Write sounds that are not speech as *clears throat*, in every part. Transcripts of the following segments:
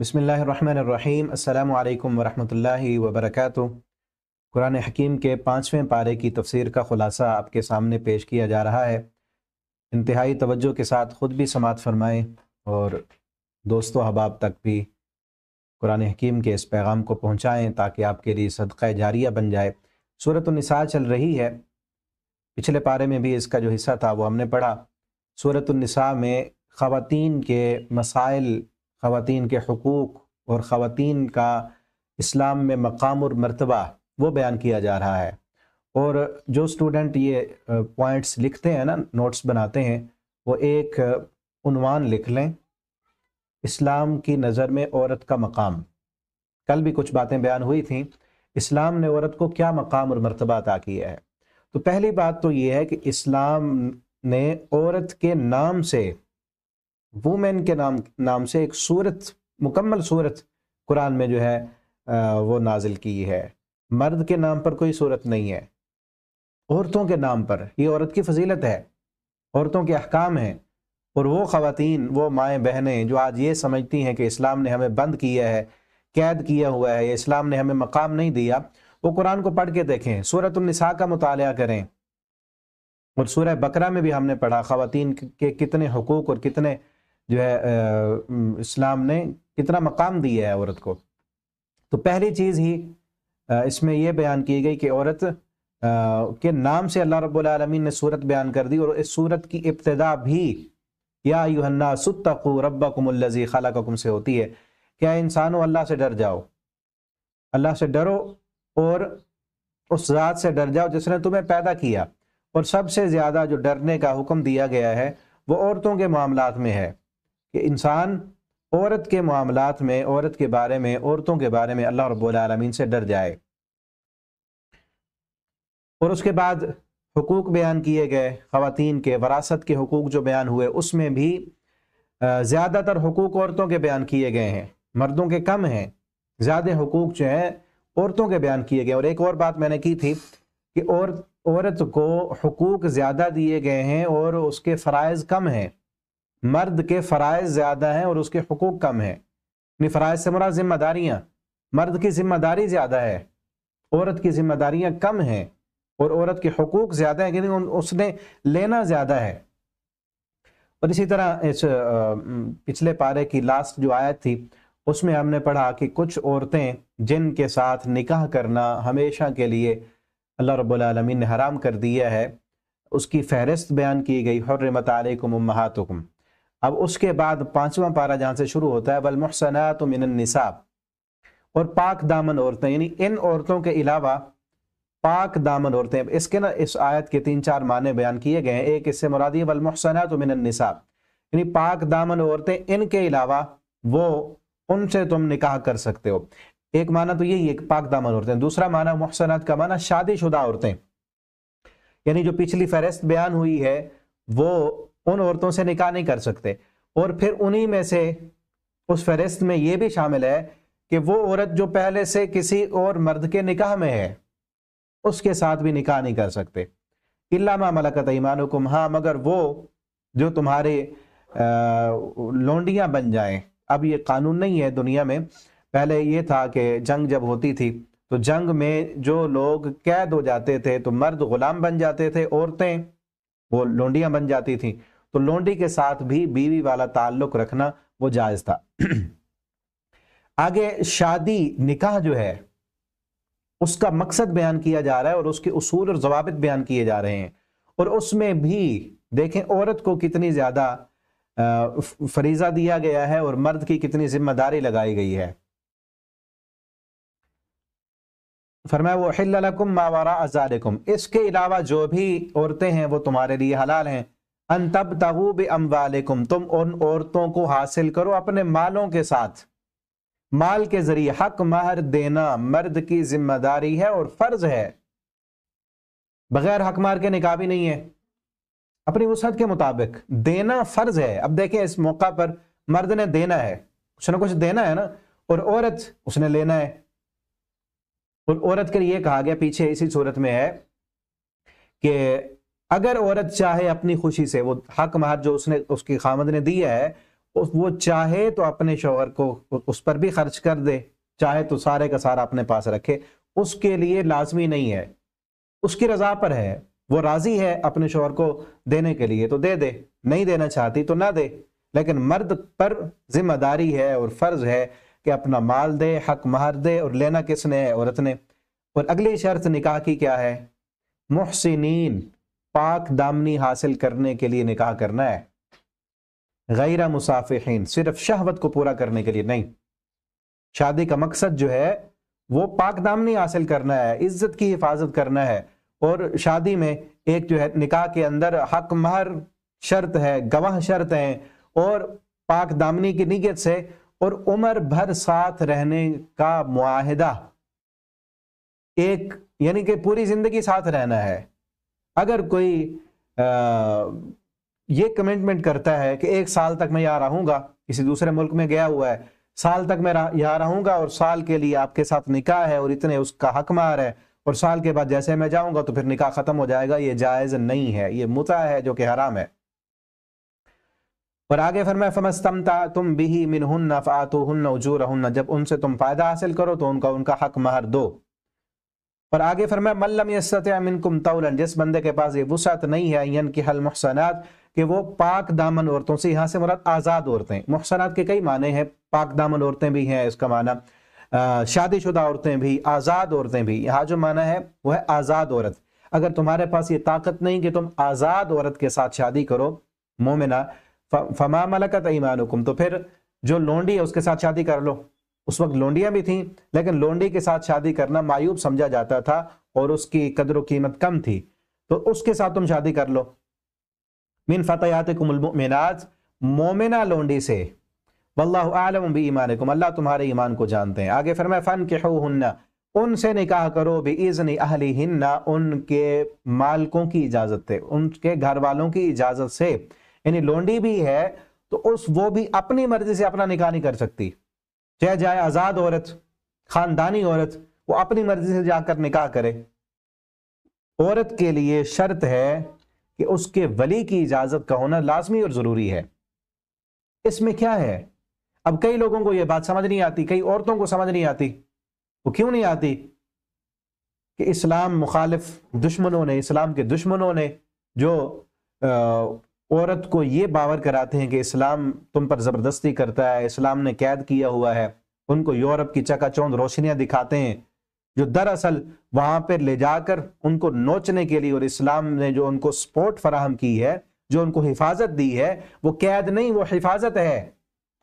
बसमीम् अल्लाम वरहमल वबरक कुरान हकीम के पाँचवें पारे की तफसीर का ख़ुलासा आपके सामने पेश किया जा रहा है इंतहाई तवज्जो के साथ ख़ुद भी समात फरमाएँ और दोस्तों अहबाब तक भी कुरान हकीम के इस पैगाम को पहुँचाएँ ताकि आपके लिए सदक़ जारिया बन जाए सूरत निसा चल रही है पिछले पारे में भी इसका जो हिस्सा था वो हमने पढ़ा सूरत निसा में ख़वातीन के मसाइल ख़वान के हकूक़ और ख़वान का इस्लाम में मकाम और मरतबा वो बयान किया जा रहा है और जो स्टूडेंट ये पॉइंट्स लिखते हैं ना नोट्स बनाते हैं वो एक उनवान लिख लें इस्लाम की नज़र में औरत का मकाम कल भी कुछ बातें बयान हुई थी इस्लाम ने औरत को क्या मकाम और मरतबा अदा किया है तो पहली बात तो ये है कि इस्लाम ने औरत के नाम से वुमेन के नाम नाम से एक सूरत मुकम्मल सूरत कुरान में जो है वो नाजिल की है मर्द के नाम पर कोई सूरत नहीं है औरतों के नाम पर ये औरत की फजीलत है औरतों के अहकाम हैं और वो ख़वातीन वो माएँ बहनें जो आज ये समझती हैं कि इस्लाम ने हमें बंद किया है कैद किया हुआ है इस्लाम ने हमें मकाम नहीं दिया वो कुरान को पढ़ के देखें सूरत निसा का मुताल करें और सूरह बकरा में भी हमने पढ़ा ख़वातीन के कितने हकूक़ और कितने जो है इस्लाम ने कितना मकाम दिया है औरत को तो पहली चीज़ ही इसमें यह बयान की गई कि औरत के नाम से अल्लाह रब्बुल रबालमीन ने सूरत बयान कर दी और इस सूरत की इब्तदा भी या युहन्ना सुतकू रब्बकुमल्लजी खलाकुम से होती है क्या इंसानों अल्लाह से डर जाओ अल्लाह से डरो और उस ज़ात से डर जाओ जिसने तुम्हें पैदा किया और सबसे ज़्यादा जो डरने का हुक्म दिया गया है वो औरतों के मामला में है कि इंसान औरत के मामला में औरत के बारे में औरतों के बारे में अल्लाह रब्बुल से डर जाए और उसके बाद हकूक़ बयान किए गए ख़वातीन के वरासत के हकूक़ जो बयान हुए उसमें भी ज़्यादातर हकूक़ औरतों के बयान किए गए हैं मर्दों के कम हैं ज़्यादा हकूक़ जो हैं औरतों के बयान किए गए और एक और बात मैंने की थी कि और औरत को हकूक़ ज़्यादा दिए गए हैं और उसके फ़रज़ कम हैं मर्द के फ़रज़ ज़्यादा हैं और उसके हकूक़ कम हैं यानी फ़रज़ से मरा जिम्मेदारियाँ मर्द की जिम्मेदारी ज़्यादा है औरत की जिम्मेदारियाँ कम हैं और औरत के हकूक़ ज़्यादा हैं यानी उसने लेना ज़्यादा है और इसी तरह इस पिछले पारे की लास्ट जो आयत थी उसमें हमने पढ़ा कि कुछ औरतें जिनके साथ निकाह करना हमेशा के लिए अल्लाह रब्लम ने हराम कर दिया है उसकी फहरिस्त बयान की गई हर्रमत आलकुम महातुकम अब उसके बाद पांचवा पारा जहां से शुरू होता है वल मुहसनात मिन निसाब और पाक दामन औरतें यानी इन औरतों के अलावा पाक दामन औरतें इसके ना इस आयत के तीन चार माने बयान किए गए हैं एक इससे मुरादी वल मुहसनात मिन निसाब यानी पाक दामन औरतें इनके अलावा वो उनसे तुम निकाह कर सकते हो एक माना तो यही एक पाक दामन औरतें दूसरा माना मुहसनात का माना शादीशुदा औरतें यानी जो पिछली फहरिस्त बयान हुई है वो उन औरतों से निकाह नहीं कर सकते और फिर उन्हीं में से उस फहरिस्त में ये भी शामिल है कि वो औरत जो पहले से किसी और मर्द के निकाह में है उसके साथ भी निकाह नहीं कर सकते इलामा मलकत ईमान हाँ मगर वो जो तुम्हारे लोंडियाँ बन जाएं अब ये कानून नहीं है दुनिया में पहले ये था कि जंग जब होती थी तो जंग में जो लोग कैद हो जाते थे तो मर्द गुलाम बन जाते थे औरतें वो लोंडियाँ बन जाती थी तो लोंडी के साथ भी बीवी वाला ताल्लुक रखना वो जायज था *clears throat* आगे शादी निकाह जो है उसका मकसद बयान किया जा रहा है और उसके उसूल और जवाब बयान किए जा रहे हैं और उसमें भी देखें औरत को कितनी ज़्यादा फरीजा दिया गया है और मर्द की कितनी जिम्मेदारी लगाई गई है फरमाया वो हिल्लकुम मावारा अजारकुम इसके अलावा जो भी औरतें हैं वो तुम्हारे लिए हलाल हैं अन तब तहू बमवालकुम तुम उन औरतों को हासिल करो अपने मालों के साथ माल के जरिए हक महर देना मर्द की जिम्मेदारी है और फर्ज है बगैर हक मार के निकाह भी नहीं है अपनी वसत के मुताबिक देना फर्ज है अब देखें इस मौका पर मर्द ने देना है कुछ ना कुछ देना है ना और औरत उसने लेना है और औरत के लिए कहा गया पीछे इसी सूरत में है कि अगर औरत चाहे अपनी खुशी से वो हक महर जो उसने उसकी खामद ने दिया है वो चाहे तो अपने शोहर को उस पर भी खर्च कर दे चाहे तो सारे का सारा अपने पास रखे उसके लिए लाजमी नहीं है उसकी रजा पर है वो राजी है अपने शोहर को देने के लिए तो दे दे नहीं देना चाहती तो ना दे लेकिन मर्द पर जिम्मेदारी है और फर्ज है कि अपना माल दे हक महर दे और लेना किसने है औरत ने और अगली शर्त निकाह की क्या है मुहसिन पाक दामनी हासिल करने के लिए निकाह करना है गैर मुसाफिन सिर्फ शहवत को पूरा करने के लिए नहीं शादी का मकसद जो है वो पाक दामनी हासिल करना है इज्जत की हिफाजत करना है और शादी में एक जो है निकाह के अंदर हक महर शर्त है गवाह शर्त है और पाक दामनी की नीयत से और उम्र भर साथ रहने का मुआहदा एक यानी कि पूरी जिंदगी साथ रहना है अगर कोई आ, ये कमिटमेंट करता है कि एक साल तक मैं यहाँ रहूंगा किसी दूसरे मुल्क में गया हुआ है साल तक मैं यहाँ रहूंगा और साल के लिए आपके साथ निकाह है और इतने उसका हक मार है और साल के बाद जैसे मैं जाऊँगा तो फिर निकाह ख़त्म हो जाएगा ये जायज़ नहीं है ये मुता है जो कि हराम है और आगे मैं फमस्तमता तुम भी मिनहुन फ़ातुहन उजूरहन जब उनसे तुम फ़ायदा हासिल करो तो उनका उनका हक महर दो और आगे फरमाया मल्लम यस्तमिनकुम तौलन जिस बंदे के पास ये वसात नहीं है यान कि हल मुहसनात कि वो पाक दामन औरतों से यहाँ से मुराद आज़ाद औरतें मुहसनात के कई माने हैं पाक दामन औरतें भी हैं इसका माना शादीशुदा औरतें भी आज़ाद औरतें भी यहाँ जो माना है वह है आज़ाद औरत अगर तुम्हारे पास ये ताकत नहीं कि तुम आज़ाद औरत के साथ शादी करो मोमिना फमा मलकत ईमान तो फिर जो लोंडी है उसके साथ शादी कर लो उस वक्त लोंडियां भी थीं लेकिन लोंडी के साथ शादी करना मायूब समझा जाता था और उसकी कदर कीमत कम थी तो उसके साथ तुम शादी कर लो मिन फतेहत मिनाज मोमिना लोंडी से वल्लम भी ईमान अल्लाह तुम्हारे ईमान को जानते हैं आगे फिर मैं फ़न के हन्ना उनसे निकाह करो भी इज़न अहली हिन्ना उनके मालकों की इजाज़त से उनके घर वालों की इजाज़त से यानी लोंडी भी है तो उस वो भी अपनी मर्ज़ी से अपना निकाह नहीं कर सकती जय जाए आज़ाद औरत ख़ानदानी औरत वो अपनी मर्ज़ी से जाकर निकाह करे औरत के लिए शर्त है कि उसके वली की इजाज़त का होना लाजमी और ज़रूरी है इसमें क्या है अब कई लोगों को यह बात समझ नहीं आती कई औरतों को समझ नहीं आती वो क्यों नहीं आती कि इस्लाम मुखालिफ दुश्मनों ने इस्लाम के दुश्मनों ने जो औरत को ये बावर कराते हैं कि इस्लाम तुम पर ज़बरदस्ती करता है इस्लाम ने कैद किया हुआ है उनको यूरोप की चकाचौंध रोशनियां दिखाते हैं जो दरअसल वहां पर ले जाकर उनको नोचने के लिए और इस्लाम ने जो उनको सपोर्ट फराहम की है जो उनको हिफाजत दी है वो कैद नहीं वो हिफाजत है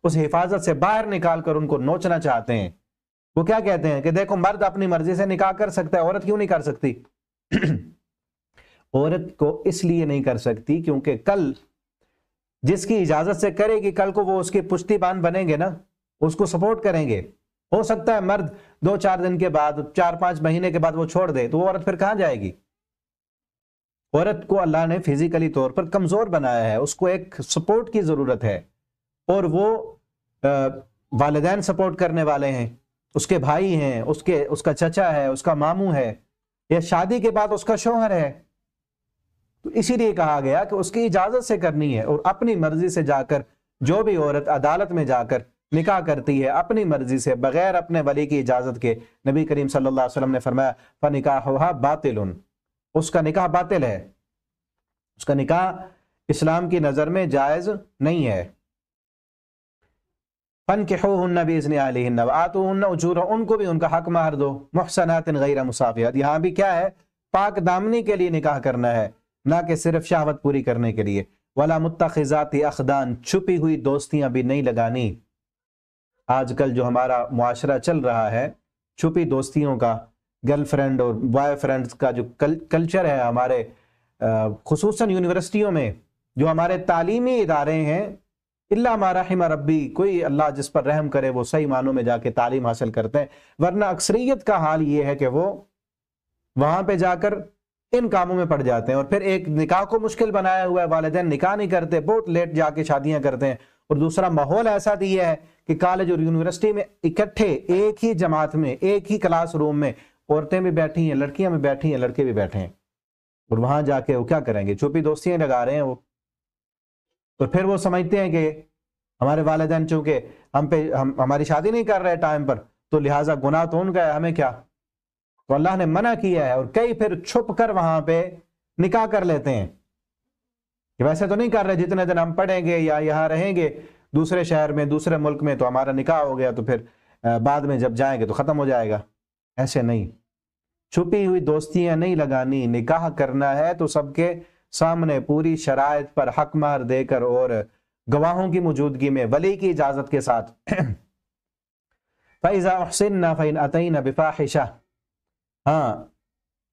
उस हिफाजत से बाहर निकाल कर उनको नोचना चाहते हैं वो क्या कहते हैं कि देखो मर्द अपनी मर्जी से निकाह कर सकता है औरत क्यों नहीं कर सकती *clears throat* औरत को इसलिए नहीं कर सकती क्योंकि कल जिसकी इजाजत से करेगी कल को वो उसके पुश्तीबान बनेंगे ना उसको सपोर्ट करेंगे हो सकता है मर्द दो चार दिन के बाद चार पांच महीने के बाद वो छोड़ दे तो वो औरत फिर कहां जाएगी औरत को अल्लाह ने फिजिकली तौर पर कमजोर बनाया है उसको एक सपोर्ट की जरूरत है और वो वालदेन सपोर्ट करने वाले हैं उसके भाई हैं उसके उसका चचा है उसका मामू है या शादी के बाद उसका शोहर है तो इसीलिए कहा गया कि उसकी इजाजत से करनी है और अपनी मर्जी से जाकर जो भी औरत अदालत में जाकर निकाह करती है अपनी मर्जी से बगैर अपने वली की इजाजत के नबी करीम सल्लल्लाहु अलैहि वसल्लम ने फरमाया फ निकाह बातिल उसका निकाह बातिल है उसका निकाह इस्लाम की नज़र में जायज़ नहीं है फन के हो भी उनको भी उनका हक मार दो मुहसनात गैर मुसाफियात यहाँ भी क्या है पाक दामनी के लिए निकाह करना है ना कि सिर्फ शहावत पूरी करने के लिए वाला मुतखजात अखदान छुपी हुई दोस्तियां भी नहीं लगानी आजकल जो हमारा मुआरा चल रहा है छुपी दोस्तियों का गर्लफ्रेंड और बॉयफ्रेंड का जो कल, कल्चर है हमारे खसूस यूनिवर्सिटियों में जो हमारे तालीमी इदारे हैं इल्ला माराहिम रबी कोई अल्लाह जिस पर रहम करे वो सही मानों में जाके तालीम हासिल करते हैं वरना अक्सरियत का हाल ये है कि वो वहाँ पे जाकर इन कामों में पड़ जाते हैं और फिर एक निकाह को मुश्किल बनाया हुआ है वालदे निकाह नहीं करते बहुत लेट जाके शादियां करते हैं और दूसरा माहौल ऐसा दिया है कि कॉलेज और यूनिवर्सिटी में इकट्ठे एक ही जमात में एक ही क्लास रूम में औरतें भी बैठी हैं लड़कियां भी बैठी हैं लड़के भी बैठे हैं और वहां जाके वो क्या करेंगे चुपी दोस्तियां लगा रहे हैं वो तो फिर वो समझते हैं कि हमारे वालदेन चूंकि हम पे हम हमारी शादी नहीं कर रहे टाइम पर तो लिहाजा गुनाह तो उनका है हमें क्या तो अल्लाह ने मना किया है और कई फिर छुप कर वहां पे निकाह कर लेते हैं कि वैसे तो नहीं कर रहे जितने दिन हम पढ़ेंगे या यहाँ रहेंगे दूसरे शहर में दूसरे मुल्क में तो हमारा निकाह हो गया तो फिर बाद में जब जाएंगे तो ख़त्म हो जाएगा ऐसे नहीं छुपी हुई दोस्तियां नहीं लगानी निकाह करना है तो सबके सामने पूरी शराय पर हक मार देकर और गवाहों की मौजूदगी में वली की इजाज़त के साथ फ़ैज़ा फिन फ़ैन अतई हाँ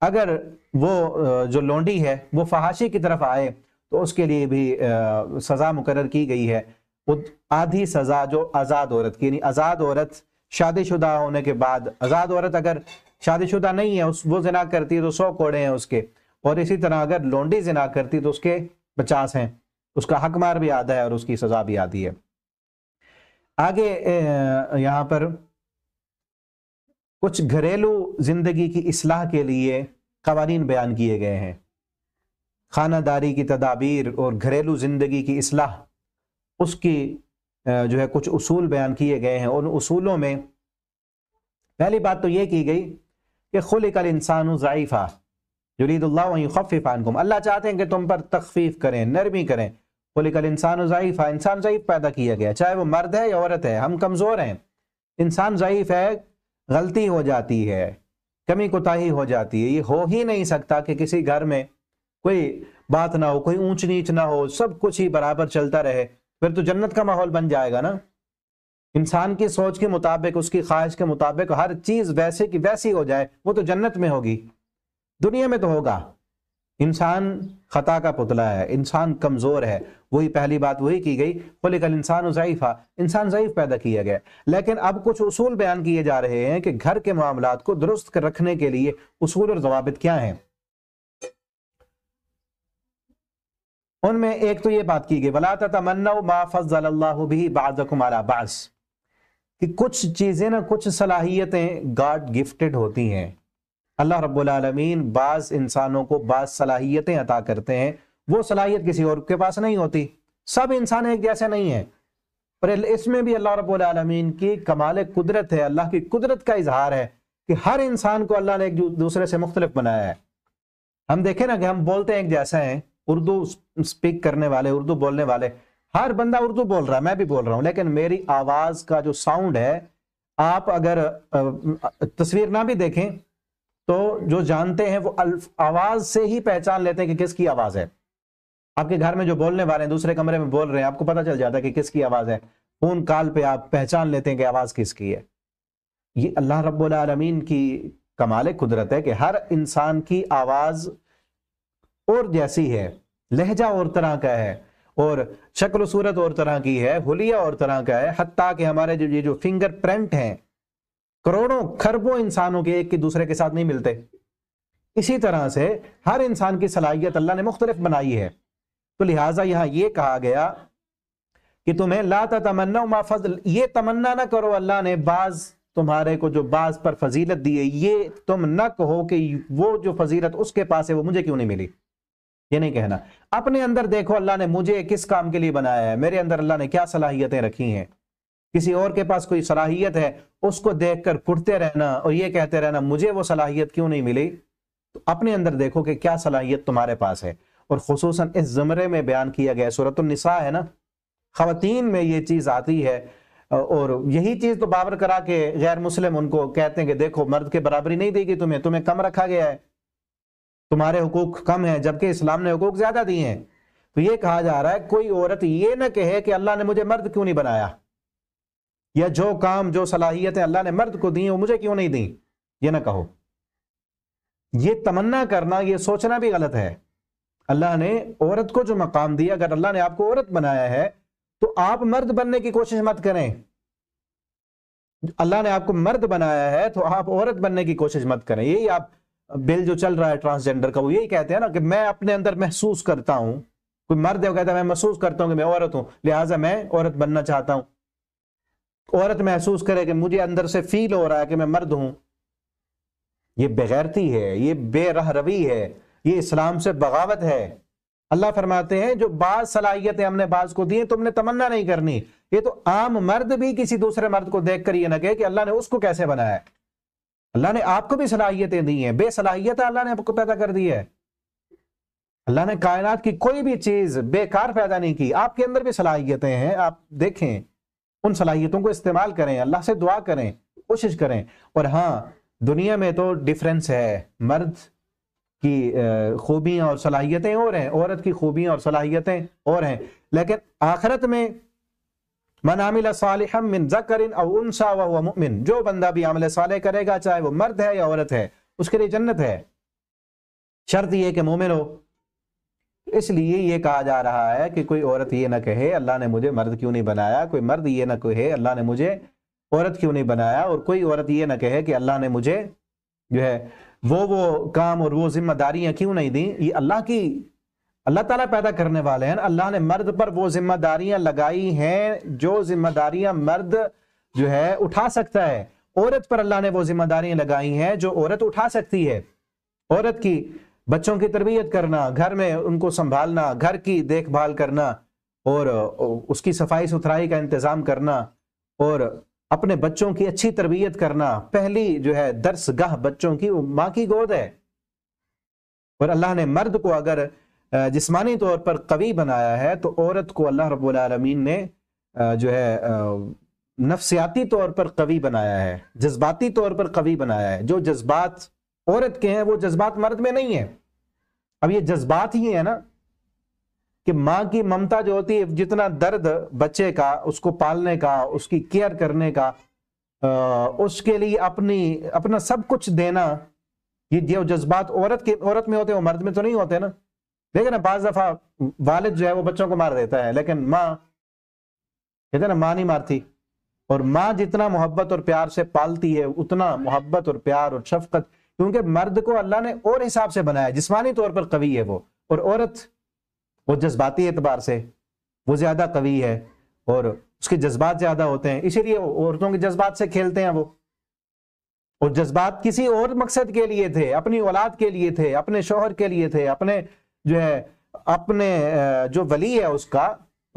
अगर वो जो लोंडी है वो फहाशी की तरफ आए तो उसके लिए भी सज़ा मुकर की गई है आधी सज़ा जो आज़ाद औरत की यानी आज़ाद औरत शादीशुदा होने के बाद आज़ाद औरत अगर शादीशुदा नहीं है उस वो जना करती है तो सौ कोड़े हैं उसके और इसी तरह अगर लोंडी जिना करती तो उसके पचास हैं उसका हकमार भी आधा है और उसकी सज़ा भी आती है आगे यहाँ पर कुछ घरेलू ज़िंदगी की असलाह के लिए कवानीन बयान किए गए हैं खानादारी की तदाबीर और घरेलू ज़िंदगी की असलाह उसकी जो है कुछ असूल बयान किए गए हैं उन असूलों में पहली बात तो ये की गई कि खुल कल इंसान ज़ाइफ़ा जुरीदुल्लाफ़ानकुम अल्लाह चाहते हैं कि तुम पर तखफीफ करें नरमी करें खुल कल इंसान ज़ाइफ़ा इंसान ज़यीफ़ पैदा किया गया चाहे वो मर्द है या औरत है हम कमज़ोर हैं इंसान ज़यीफ़ है गलती हो जाती है कमी कोताही हो जाती है ये हो ही नहीं सकता कि किसी घर में कोई बात ना हो कोई ऊंच नीच ना हो सब कुछ ही बराबर चलता रहे फिर तो जन्नत का माहौल बन जाएगा ना इंसान की सोच के मुताबिक उसकी ख्वाहिश के मुताबिक हर चीज वैसे की वैसी हो जाए वो तो जन्नत में होगी दुनिया में तो होगा इंसान ख़ता का पुतला है इंसान कमज़ोर है वही पहली बात वही की गई बोले कल इंसान ज़यीफ़ा इंसान ज़ईफ़ पैदा किया गया लेकिन अब कुछ उसूल बयान किए जा रहे हैं कि घर के मामला को दुरुस्त रखने के लिए उसूल और जवाबित क्या हैं उनमें एक तो ये बात की गई वला तमन्ना मा भी बाज़कुम अला कि कुछ चीज़ें ना कुछ सलाहियतें गॉड गिफ्टेड होती हैं अल्लाह रब्बुल बाज़ इंसानों को बाज़ सलाहियतें अता करते हैं वो सलाहियत किसी और के पास नहीं होती सब इंसान एक जैसे नहीं है पर इसमें भी अल्लाह रबालमीन की कमाल कुदरत है अल्लाह की कुदरत का इजहार है कि हर इंसान को अल्लाह ने एक दूसरे से मुख्तलिफ बनाया है हम देखें ना कि हम बोलते हैं एक जैसे हैं उर्दू स्पीक करने वाले उर्दू बोलने वाले हर बंदा उर्दू बोल रहा है मैं भी बोल रहा हूँ लेकिन मेरी आवाज़ का जो साउंड है आप अगर तस्वीर ना भी देखें तो जो जानते हैं वो आवाज से ही पहचान लेते हैं कि किसकी आवाज है आपके घर में जो बोलने वाले हैं दूसरे कमरे में बोल रहे हैं आपको पता चल जाता है कि किसकी आवाज है फोन काल पे आप पहचान लेते हैं कि आवाज किसकी है ये अल्लाह रब्बुल आलमीन की कमाल कुदरत है कि हर इंसान की आवाज और जैसी है लहजा और तरह का है और शक्ल सूरत और तरह की है हुलिया और तरह का है हती कि हमारे जो ये जो फिंगर प्रिंट हैं करोड़ों खरबों इंसानों के एक के दूसरे के साथ नहीं मिलते इसी तरह से हर इंसान की सलाहियत अल्लाह ने मुख्तलिफ बनाई है तो लिहाजा यहां ये कहा गया कि तुम्हें ला तमन्ना माफज ये तमन्ना ना करो अल्लाह ने बाज तुम्हारे को जो बाज पर फजीलत दी है ये तुम ना कहो कि वो जो फजीलत उसके पास है वो मुझे क्यों नहीं मिली ये नहीं कहना अपने अंदर देखो अल्लाह ने मुझे किस काम के लिए बनाया है मेरे अंदर अल्लाह ने क्या सलाहियतें रखी हैं किसी और के पास कोई सलाहियत है उसको देखकर फुटते रहना और ये कहते रहना मुझे वो सलाहियत क्यों नहीं मिली तो अपने अंदर देखो कि क्या सलाहियत तुम्हारे पास है और खसूस इस ज़मरे में बयान किया गया निसा है ना खातन में ये चीज़ आती है और यही चीज़ तो बाबर करा के गैर मुस्लिम उनको कहते हैं कि देखो मर्द के बराबरी नहीं देगी तुम्हें तुम्हें कम रखा गया है तुम्हारे हकूक कम है जबकि इस्लाम ने हकूक ज़्यादा दिए हैं तो ये कहा जा रहा है कोई औरत ये ना कहे कि अल्लाह ने मुझे मर्द क्यों नहीं बनाया या जो काम जो सलाहियतें अल्लाह ने मर्द को दी वो मुझे क्यों नहीं दी ये ना कहो ये तमन्ना करना ये सोचना भी गलत है अल्लाह ने औरत को जो मकाम दिया अगर अल्लाह ने आपको औरत बनाया है तो आप मर्द बनने की कोशिश मत करें अल्लाह ने आपको मर्द बनाया है तो आप औरत बनने की कोशिश मत करें यही आप बिल जो चल रहा है ट्रांसजेंडर का वो यही कहते हैं ना कि मैं अपने अंदर महसूस करता हूं कोई मर्द है वो कहता है मैं महसूस करता हूं कि मैं औरत हूं लिहाजा मैं औरत बनना चाहता हूं औरत महसूस करे कि मुझे अंदर से फील हो रहा है कि मैं मर्द हूं ये बेगैरती है ये बेरह रवी है ये इस्लाम से बगावत है अल्लाह फरमाते हैं जो बाज सलाहियतें हमने बाज को दी तुमने तमन्ना नहीं करनी ये तो आम मर्द भी किसी दूसरे मर्द को देख कर ये न कहे कि अल्लाह ने उसको कैसे बनाया है अल्लाह ने आपको भी सलाहियतें दी हैं बेसलाहियत अल्लाह ने आपको पैदा कर दी है अल्लाह ने कायनात की कोई भी चीज बेकार पैदा नहीं की आपके अंदर भी सलाहियतें हैं आप देखें उन सलाहियतों को इस्तेमाल करें अल्लाह से दुआ करें कोशिश करें और हाँ दुनिया में तो डिफरेंस है मर्द की खूबियाँ और सलाहियतें और हैं औरत की खूबियाँ और सलाहियतें और हैं लेकिन आखरत में मन आमिल और उनसा व मुमिन जो बंदा भी आमिल साले करेगा चाहे वो मर्द है या औरत है उसके लिए जन्नत है शर्त यह कि मोमिन हो इसलिए ये कहा जा रहा है कि कोई औरत ये ना कहे अल्लाह ने मुझे मर्द क्यों नहीं बनाया कोई मर्द ये ना कहे अल्लाह ने मुझे औरत क्यों नहीं बनाया और कोई औरत ये ना कहे कि अल्लाह ने मुझे जो है वो वो काम और वो जिम्मेदारियां क्यों नहीं दी ये अल्लाह की अल्लाह ताला पैदा करने वाले हैं अल्लाह ने मर्द पर वो जिम्मेदारियां लगाई हैं जो जिम्मेदारियां मर्द जो है उठा सकता है औरत पर अल्लाह ने वो जिम्मेदारियां लगाई हैं जो औरत उठा सकती है औरत की बच्चों की तरबियत करना घर में उनको संभालना घर की देखभाल करना और उसकी सफाई सुथराई का इंतज़ाम करना और अपने बच्चों की अच्छी तरबियत करना पहली जो है दरसगाह बच्चों की माँ की गोद है और अल्लाह ने मर्द को अगर जिस्मानी तौर पर कवि बनाया है तो औरत को अल्लाह रबीन ने जो है नफसियाती तौर पर कवि बनाया है जज्बाती तौर पर कवि बनाया है जो जज्बात औरत के हैं वो जज्बात मर्द में नहीं है अब ये जज्बात ही है ना कि माँ की ममता जो होती है जितना दर्द बच्चे का उसको पालने का उसकी केयर करने का उसके लिए अपनी अपना सब कुछ देना ये जो जज्बात औरत के औरत में होते हैं मर्द में तो नहीं होते ना देखे ना बाज दफा वालिद जो है वो बच्चों को मार देता है लेकिन माँ कहते ना माँ नहीं मारती और माँ जितना मोहब्बत और प्यार से पालती है उतना मोहब्बत और प्यार और शफकत क्योंकि मर्द को अल्लाह ने और हिसाब से बनाया जिसमानी तौर पर कवि है वो और औरत वो जज्बाती एतबार से वो ज़्यादा कवि है और उसके जज्बात ज़्यादा होते हैं इसीलिए औरतों के जज्बात से खेलते हैं वो और जज्बात किसी और मकसद के लिए थे अपनी औलाद के लिए थे अपने शोहर के लिए थे अपने जो है अपने जो वली है उसका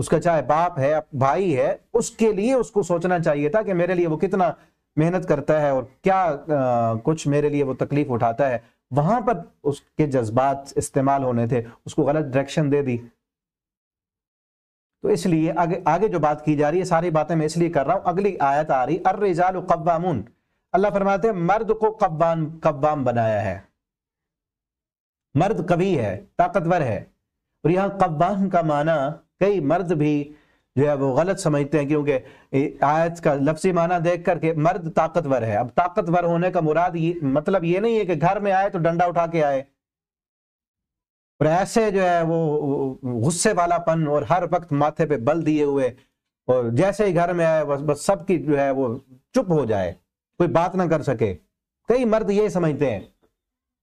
उसका चाहे बाप है भाई है उसके लिए उसको सोचना चाहिए था कि मेरे लिए वो कितना मेहनत करता है और क्या आ, कुछ मेरे लिए वो तकलीफ उठाता है वहां पर उसके जज्बात इस्तेमाल होने थे उसको गलत डायरेक्शन दे दी तो इसलिए आगे आगे जो बात की जा रही है सारी बातें मैं इसलिए कर रहा हूं अगली आयत आ रही अर रिजाल कब्बामून अल्लाह फरमाते हैं मर्द को कब्बान कब्बाम बनाया है मर्द कभी है ताकतवर है और यहाँ कब्बाम का माना कई मर्द भी जो है वो गलत समझते हैं क्योंकि आयत का लफ्सी माना देख करके मर्द ताकतवर है अब ताकतवर होने का मुराद ये मतलब ये नहीं है कि घर में आए तो डंडा उठा के आए और ऐसे जो है वो गुस्से वालापन और हर वक्त माथे पे बल दिए हुए और जैसे ही घर में आए बस बस सबकी जो है वो चुप हो जाए कोई बात ना कर सके कई मर्द ये समझते हैं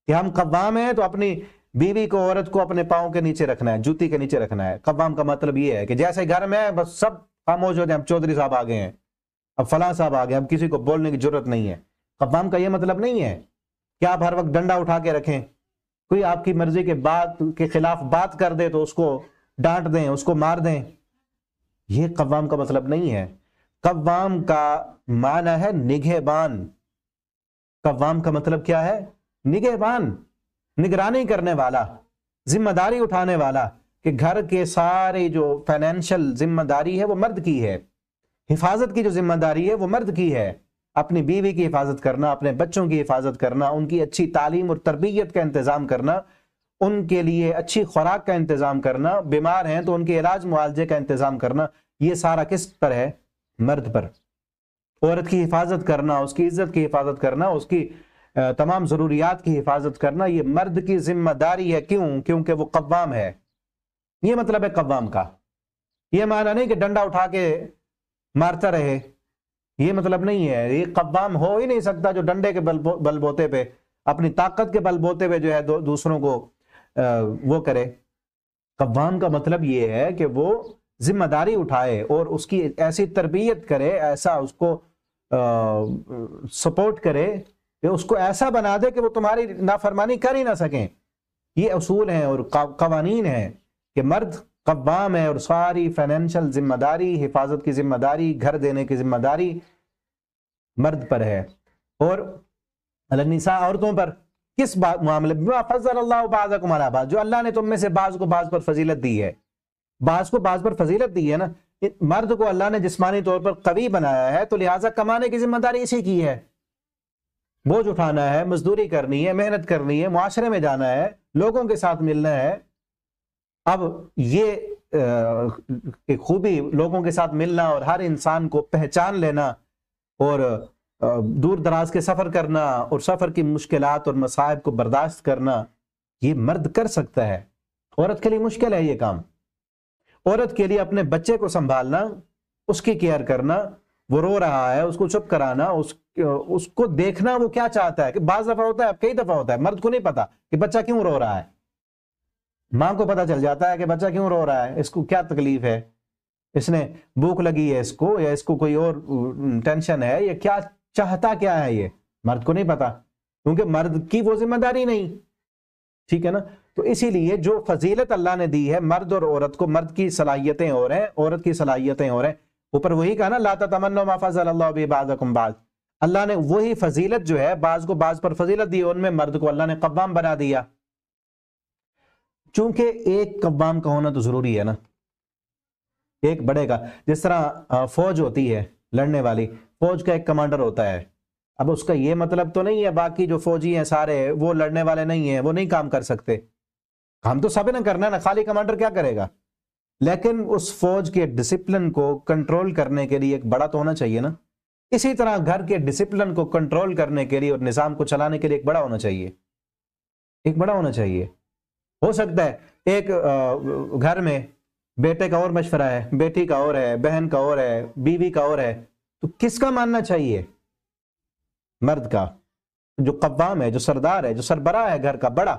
कि हम कवाम हैं तो अपनी बीवी को औरत को अपने पाओ के नीचे रखना है जूती के नीचे रखना है कवाम का मतलब ये है कि जैसे घर में बस सब खामोश हो जाए चौधरी साहब आ गए हैं अब फला साहब आ गए अब किसी को बोलने की जरूरत नहीं है कवाम का यह मतलब नहीं है कि आप हर वक्त डंडा उठा के रखें कोई आपकी मर्जी के बात के खिलाफ बात कर दे तो उसको डांट दें उसको मार दें यह कवाम का मतलब नहीं है कवाम का माना है निगहबान कवाम का मतलब क्या है निगहबान निगरानी करने वाला जिम्मेदारी उठाने वाला कि घर के सारे जो फाइनेंशियल जिम्मेदारी है वो मर्द की है हिफाजत की जो जिम्मेदारी है वो मर्द की है अपनी बीवी की हिफाजत करना अपने बच्चों की हिफाजत करना उनकी अच्छी तालीम और तरबियत का इंतज़ाम करना उनके लिए अच्छी खुराक का इंतज़ाम करना बीमार हैं तो उनके इलाज मुआवजे का इंतज़ाम करना ये सारा किस पर है मर्द पर औरत की हिफाजत करना उसकी इज्जत की हिफाजत करना उसकी तमाम ज़रूरियात की हिफाजत करना ये मर्द की जिम्मेदारी है क्यों क्योंकि वो कवाम है ये मतलब है कवाम का ये माना नहीं कि डंडा उठा के मारता रहे ये मतलब नहीं है ये कवाम हो ही नहीं सकता जो डंडे के बलबोते पे अपनी ताकत के बलबोते पे जो है दो, दूसरों को आ, वो करे कवाम का मतलब ये है कि वो जिम्मेदारी उठाए और उसकी ऐसी तरबियत करे ऐसा उसको आ, सपोर्ट करे कि उसको ऐसा बना दे कि वो तुम्हारी नाफरमानी कर ही ना सकें ये असूल हैं और कवानीन हैं कि मर्द कब्बाम है और सारी फाइनेंशियल जिम्मेदारी हिफाजत की जिम्मेदारी घर देने की जिम्मेदारी मर्द पर है और अलनिसा औरतों पर किस बात मामले में जो अल्लाह ने तुम में से बाज को बाज पर फजीलत दी है बाज को बाज पर फजीलत दी है ना मर्द को अल्लाह ने जिसमानी तौर पर कवि बनाया है तो लिहाजा कमाने की जिम्मेदारी इसी की है बोझ उठाना है मजदूरी करनी है मेहनत करनी है माशरे में जाना है लोगों के साथ मिलना है अब ये की खूबी लोगों के साथ मिलना और हर इंसान को पहचान लेना और दूर दराज के सफ़र करना और सफ़र की मुश्किल और मसायब को बर्दाश्त करना ये मर्द कर सकता है औरत के लिए मुश्किल है ये काम औरत के लिए अपने बच्चे को संभालना उसकी केयर करना वो रो रहा है उसको चुप कराना उस उसको देखना वो क्या चाहता है कि बाज दफा होता है कई दफा होता है मर्द को नहीं पता कि बच्चा क्यों रो रहा है माँ को पता चल जाता है कि बच्चा क्यों रो रहा है इसको क्या तकलीफ है इसने भूख लगी है इसको या इसको कोई और टेंशन है या क्या चाहता क्या है ये मर्द को नहीं पता क्योंकि मर्द की वो जिम्मेदारी नहीं ठीक है ना तो इसीलिए जो फजीलत अल्लाह ने दी है मर्द और औरत को मर्द की सलाहियतें और हैं औरत की सलाहियतें और हैं ऊपर वही कहा ना लाता तमन्नो माफा बाज अल्लाह ने वही फजीलत जो है बाज को बाज पर फजीलत दी उनमें मर्द को अल्लाह ने कवाम बना दिया चूंकि एक कवाम का होना तो जरूरी है ना एक बड़े का जिस तरह फौज होती है लड़ने वाली फौज का एक कमांडर होता है अब उसका यह मतलब तो नहीं है बाकी जो फौजी हैं सारे वो लड़ने वाले नहीं है वो नहीं काम कर सकते काम तो सभी ने करना है ना खाली कमांडर क्या करेगा लेकिन उस फौज के डिसिप्लिन को कंट्रोल करने के लिए एक बड़ा तो होना चाहिए ना इसी तरह घर के डिसिप्लिन को कंट्रोल करने के लिए और निज़ाम को चलाने के लिए एक बड़ा होना चाहिए एक बड़ा होना चाहिए हो सकता है एक घर में बेटे का और मशवरा है बेटी का और है बहन का और है बीवी का और है तो किसका मानना चाहिए मर्द का जो कवाम है जो सरदार है जो सरबरा है घर का बड़ा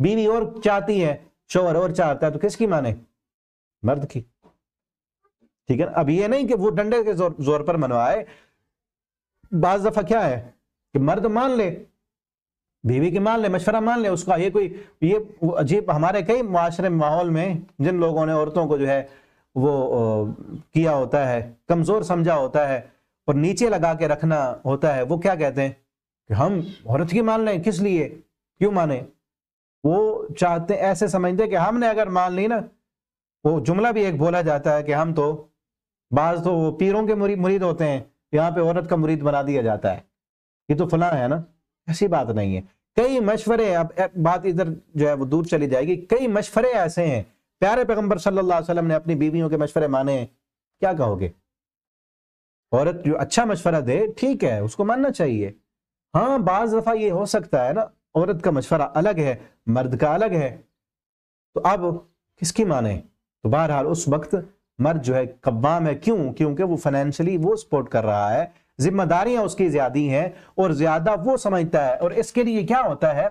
बीवी और चाहती है शोहर और चाहता है तो किसकी माने मर्द की ठीक है अब ये नहीं कि वो डंडे के जोर, जोर पर मनवाए बाज दफा क्या है कि मर्द मान ले बीवी की मान ले मशवरा मान ले उसका ये कोई ये अजीब हमारे कई माशरे माहौल में जिन लोगों ने औरतों को जो है वो किया होता है कमज़ोर समझा होता है और नीचे लगा के रखना होता है वो क्या कहते हैं कि हम औरत की मान लें किस लिए क्यों माने वो चाहते ऐसे समझते कि हमने अगर मान ली ना वो जुमला भी एक बोला जाता है कि हम तो बाज तो वो पीरों के मुरीद मुरीद होते हैं यहाँ पे औरत का मुरीद बना दिया जाता है ये तो फला है ना ऐसी बात नहीं है कई मशवरे अब बात इधर जो है वो दूर चली जाएगी कई मशवरे ऐसे हैं प्यारे पैगम्बर सल्लाम ने अपनी बीवियों के मशवरे माने क्या कहोगे औरत जो अच्छा मशवरा दे ठीक है उसको मानना चाहिए हाँ बाज दफा ये हो सकता है ना औरत का मशवरा अलग है मर्द का अलग है तो अब किसकी माने तो बहरहाल उस वक्त मर्द जो है कवाम है क्यों क्योंकि वो फाइनेंशियली वो सपोर्ट कर रहा है जिम्मेदारियां उसकी ज्यादा हैं और ज्यादा वो समझता है और इसके लिए क्या होता है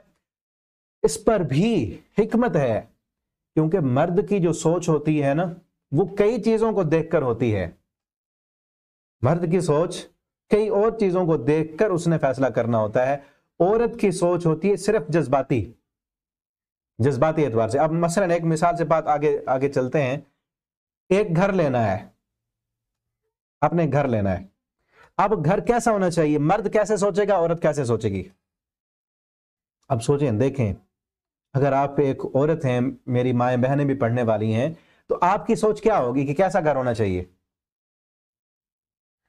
इस पर भी हिकमत है क्योंकि मर्द की जो सोच होती है ना वो कई चीजों को देखकर होती है मर्द की सोच कई और चीजों को देखकर उसने फैसला करना होता है औरत की सोच होती है सिर्फ जज्बाती जज्बाती एतवार से अब मसलन एक मिसाल से बात आगे आगे चलते हैं एक घर लेना है आपने घर लेना है अब घर कैसा होना चाहिए मर्द कैसे सोचेगा औरत कैसे सोचेगी अब सोचें देखें अगर आप एक औरत हैं मेरी माए बहनें भी पढ़ने वाली हैं तो आपकी सोच क्या होगी कि कैसा घर होना चाहिए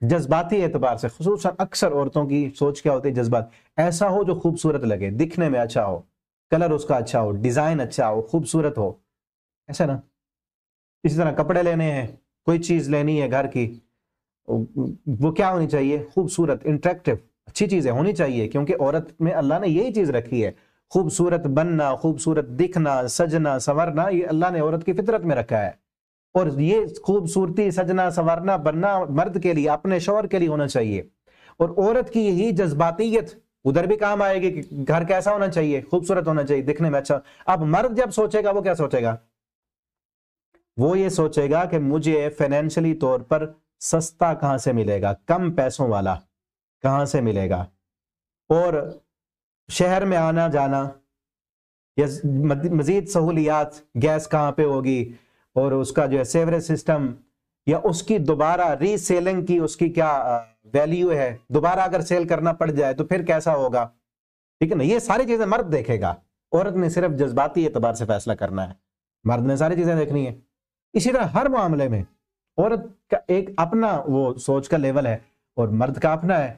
जज्बाती एतबार से खसूस अक्सर औरतों की सोच क्या होती है जज्बात ऐसा हो जो खूबसूरत लगे दिखने में अच्छा हो कलर उसका अच्छा हो डिज़ाइन अच्छा हो खूबसूरत हो ऐसा ना इसी तरह कपड़े लेने हैं कोई चीज़ लेनी है घर की वो क्या होनी चाहिए खूबसूरत इंट्रैक्टिव अच्छी चीज़ें होनी चाहिए क्योंकि औरत में अल्लाह ने यही चीज़ रखी है खूबसूरत बनना खूबसूरत दिखना सजना संवरना ये अल्लाह ने औरत की फितरत में रखा है और ये खूबसूरती सजना संवरना बनना मर्द के लिए अपने शोर के लिए होना चाहिए और औरत की यही जज्बातीयत उधर भी काम आएगी कि घर कैसा होना चाहिए खूबसूरत होना चाहिए दिखने में अच्छा अब मर्द जब सोचेगा वो क्या सोचेगा वो ये सोचेगा कि मुझे फाइनेंशियली तौर पर सस्ता कहाँ से मिलेगा कम पैसों वाला कहाँ से मिलेगा और शहर में आना जाना या मज़ीद सहूलियात गैस कहाँ पे होगी और उसका जो है सेवरेज सिस्टम या उसकी दोबारा रीसेलिंग की उसकी क्या वैल्यू है दोबारा अगर सेल करना पड़ जाए तो फिर कैसा होगा ठीक है ना ये सारी चीज़ें मर्द देखेगा औरत ने सिर्फ जज्बाती एतबार से फैसला करना है मर्द ने सारी चीज़ें देखनी है इसी तरह हर मामले में औरत का एक अपना वो सोच का लेवल है और मर्द का अपना है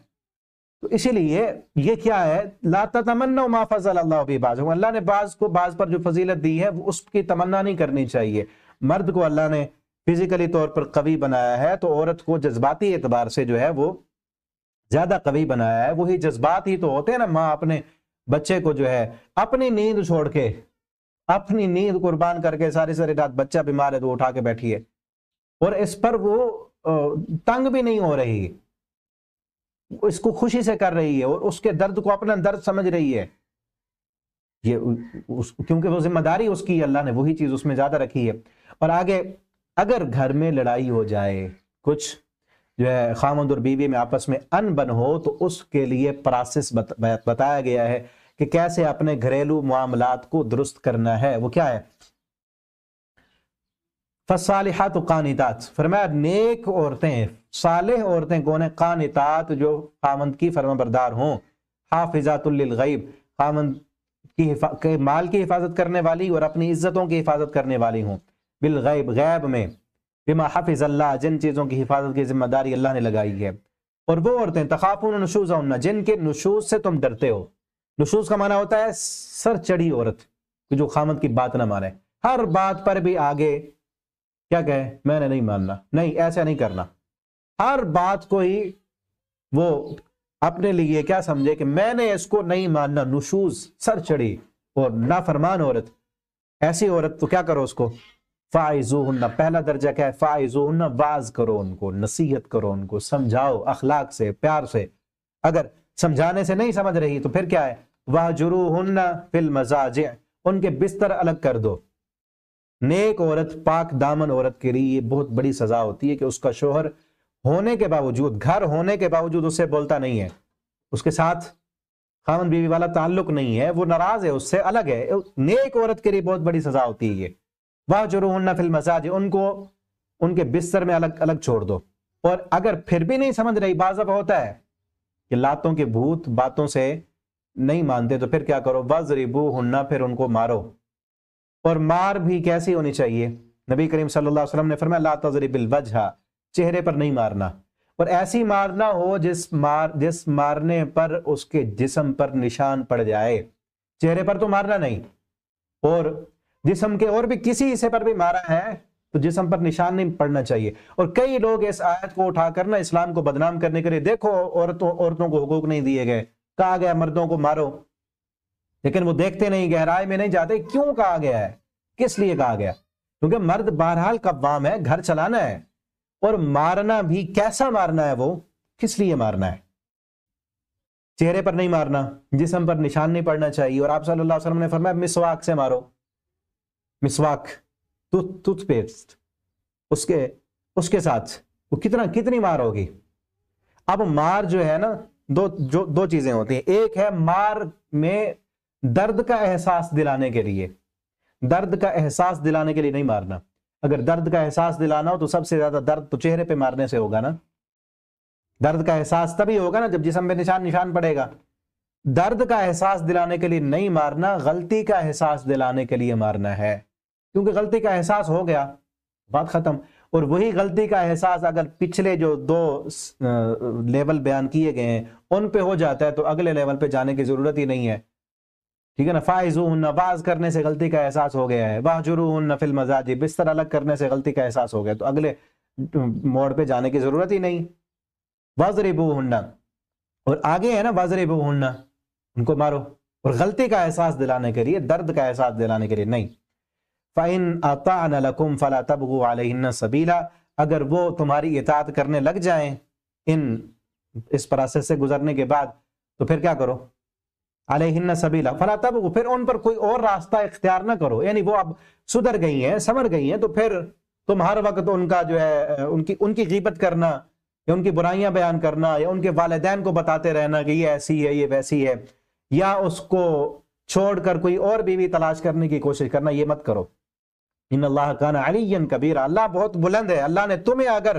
तो इसीलिए ये क्या है लाता तमन्ना मा फजल अल्लाह भी बाज अल्लाह ने बाज को बाज पर जो फजीलत दी है वो उसकी तमन्ना नहीं करनी चाहिए मर्द को अल्लाह ने फिजिकली तौर पर कवि बनाया है तो औरत को जज्बाती एतबार से जो है वो ज्यादा कवि बनाया है वही जज्बात ही तो होते हैं ना माँ अपने बच्चे को जो है अपनी नींद छोड़ के अपनी नींद कुर्बान करके सारी सारी रात बच्चा बीमार है तो उठा के बैठी है और इस पर वो तंग भी नहीं हो रही इसको खुशी से कर रही है और उसके दर्द को अपना दर्द समझ रही है ये उस क्योंकि वो जिम्मेदारी उसकी अल्लाह ने वही चीज उसमें ज्यादा रखी है और आगे अगर घर में लड़ाई हो जाए कुछ जो है खामद और बीवी में आपस में अनबन हो तो उसके लिए प्रासेस बत, बताया गया है कि कैसे अपने घरेलू मामला को दुरुस्त करना है वो क्या है फसालहत कानितात फरमाया नेक औरतें सालह औरतें कौन है कानितात जो खामंद की बरदार हों गैब खामंद की के माल की हिफाजत करने वाली और अपनी इज्जतों की हिफाजत करने वाली हों बिलगैब गैब में बिमा हाफिज अल्लाह जिन चीज़ों की हिफाजत की जिम्मेदारी अल्लाह ने लगाई है और वो औरतें तखाफुन नशूज़ जिनके नशूज से तुम डरते हो नुसूस का माना होता है सर चढ़ी औरत जो खामद की बात ना माने हर बात पर भी आगे क्या कहे मैंने नहीं मानना नहीं ऐसा नहीं करना हर बात को ही वो अपने लिए क्या समझे कि मैंने इसको नहीं मानना नुसूस सर चढ़ी और नाफरमान औरत ऐसी औरत तो क्या करो उसको फाइजुहन्ना पहला दर्जा क्या है फाइजुहन्ना वाज करो उनको नसीहत करो उनको समझाओ अखलाक से प्यार से अगर समझाने से नहीं समझ रही तो फिर क्या है वह जुरू वाजुरुहन्ना फिल मजाज उनके बिस्तर अलग कर दो नेक औरत पाक दामन औरत के लिए ये बहुत बड़ी सजा होती है कि उसका शोहर होने के बावजूद घर होने के बावजूद उससे बोलता नहीं है उसके साथ खामन बीवी वाला ताल्लुक नहीं है वो नाराज है उससे अलग है नेक औरत के लिए बहुत बड़ी सजा होती है ये वह जुरू जुरूहन्ना फिल मजाज उनको उनके बिस्तर में अलग अलग छोड़ दो और अगर फिर भी नहीं समझ रही बाजब होता है कि लातों के भूत बातों से नहीं मानते तो फिर क्या करो वजरीबू हन्ना फिर उनको मारो और मार भी कैसी होनी चाहिए नबी करीम सल्लल्लाहु अलैहि वसल्लम ने फरमाया ला तजरिबिल चेहरे पर नहीं मारना और ऐसी मारना हो जिस मार जिस मारने पर उसके जिसम पर निशान पड़ जाए चेहरे पर तो मारना नहीं और जिसम के और भी किसी हिस्से पर भी मारा है तो जिसम पर निशान नहीं पड़ना चाहिए और कई लोग इस आयत को उठाकर ना इस्लाम को बदनाम करने के लिए देखो औरतों औरतों को हुकूक नहीं दिए गए कहा गया मर्दों को मारो लेकिन वो देखते नहीं गहराई में नहीं जाते क्यों कहा गया है किस लिए कहा गया क्योंकि मर्द बहरहाल कब्वाम है घर चलाना है और मारना भी कैसा मारना है वो किस लिए मारना है चेहरे पर नहीं मारना जिसम पर निशान नहीं पड़ना चाहिए और आप सल्लल्लाहु अलैहि वसल्लम ने फरमाया मिसवाक से मारो मिसवाक टूथपेस्ट उसके उसके साथ वो कितना कितनी मार होगी अब मार जो है ना दो जो दो चीजें होती हैं एक है मार में दर्द का एहसास दिलाने के लिए दर्द का एहसास दिलाने के लिए नहीं मारना अगर दर्द का एहसास दिलाना हो तो सबसे ज्यादा दर्द तो चेहरे पे मारने से होगा ना दर्द का एहसास तभी होगा ना जब जिसम में निशान निशान पड़ेगा दर्द का एहसास दिलाने के लिए नहीं मारना गलती का एहसास दिलाने के लिए मारना है क्योंकि गलती का एहसास हो गया बात खत्म और वही गलती का एहसास अगर पिछले जो दो लेवल बयान किए गए हैं उन पे हो जाता है तो अगले लेवल पे जाने की ज़रूरत ही नहीं है ठीक है ना फाइजून नबाज़ करने से गलती का एहसास हो गया है वाहजुरून नफिल मजाजी बिस्तर अलग करने से गलती का एहसास हो गया तो अगले मोड़ पे जाने की ज़रूरत ही नहीं वजरेबू हु और आगे है ना वजरेबू हु उनको मारो और गलती का एहसास दिलाने के लिए दर्द का एहसास दिलाने के लिए नहीं फ़ाइन आता फ़ला तबू आलहिन सबीला अगर वो तुम्हारी इतात करने लग जाएं इन इस प्रोसेस से गुजरने के बाद तो फिर क्या करो अलहिन्न सबीला फला तब फिर उन पर कोई और रास्ता इख्तियार ना करो यानी वो अब सुधर गई हैं समर गई हैं तो फिर तुम हर वक्त उनका जो है उनकी उनकी गिबत करना या उनकी बुराइयां बयान करना या उनके वालदेन को बताते रहना कि ये ऐसी है ये वैसी है या उसको छोड़कर कोई और बीवी तलाश करने की कोशिश करना ये मत करो इन अल्लाह खान अलीन कबीर अल्लाह बहुत बुलंद है अल्लाह ने तुम्हें अगर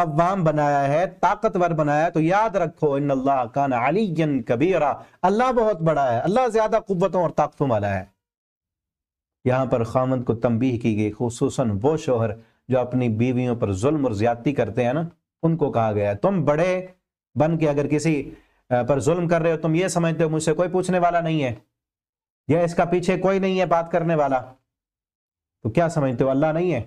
कवाम बनाया है ताकतवर बनाया तो याद रखो इन अल्लाह खान अलीन कबीरा अल्लाह बहुत बड़ा है अल्लाह ज्यादा कुतों और ताकतों वाला है यहाँ पर खामद को तमबीह की गई खूस वो शोहर जो अपनी बीवियों पर जुल्म और ज्यादती करते हैं ना उनको कहा गया है तुम बड़े बन के अगर किसी पर जुल्म कर रहे हो तुम ये समझते हो मुझसे कोई पूछने वाला नहीं है या इसका पीछे कोई नहीं है बात करने वाला तो क्या समझते हो अल्लाह नहीं है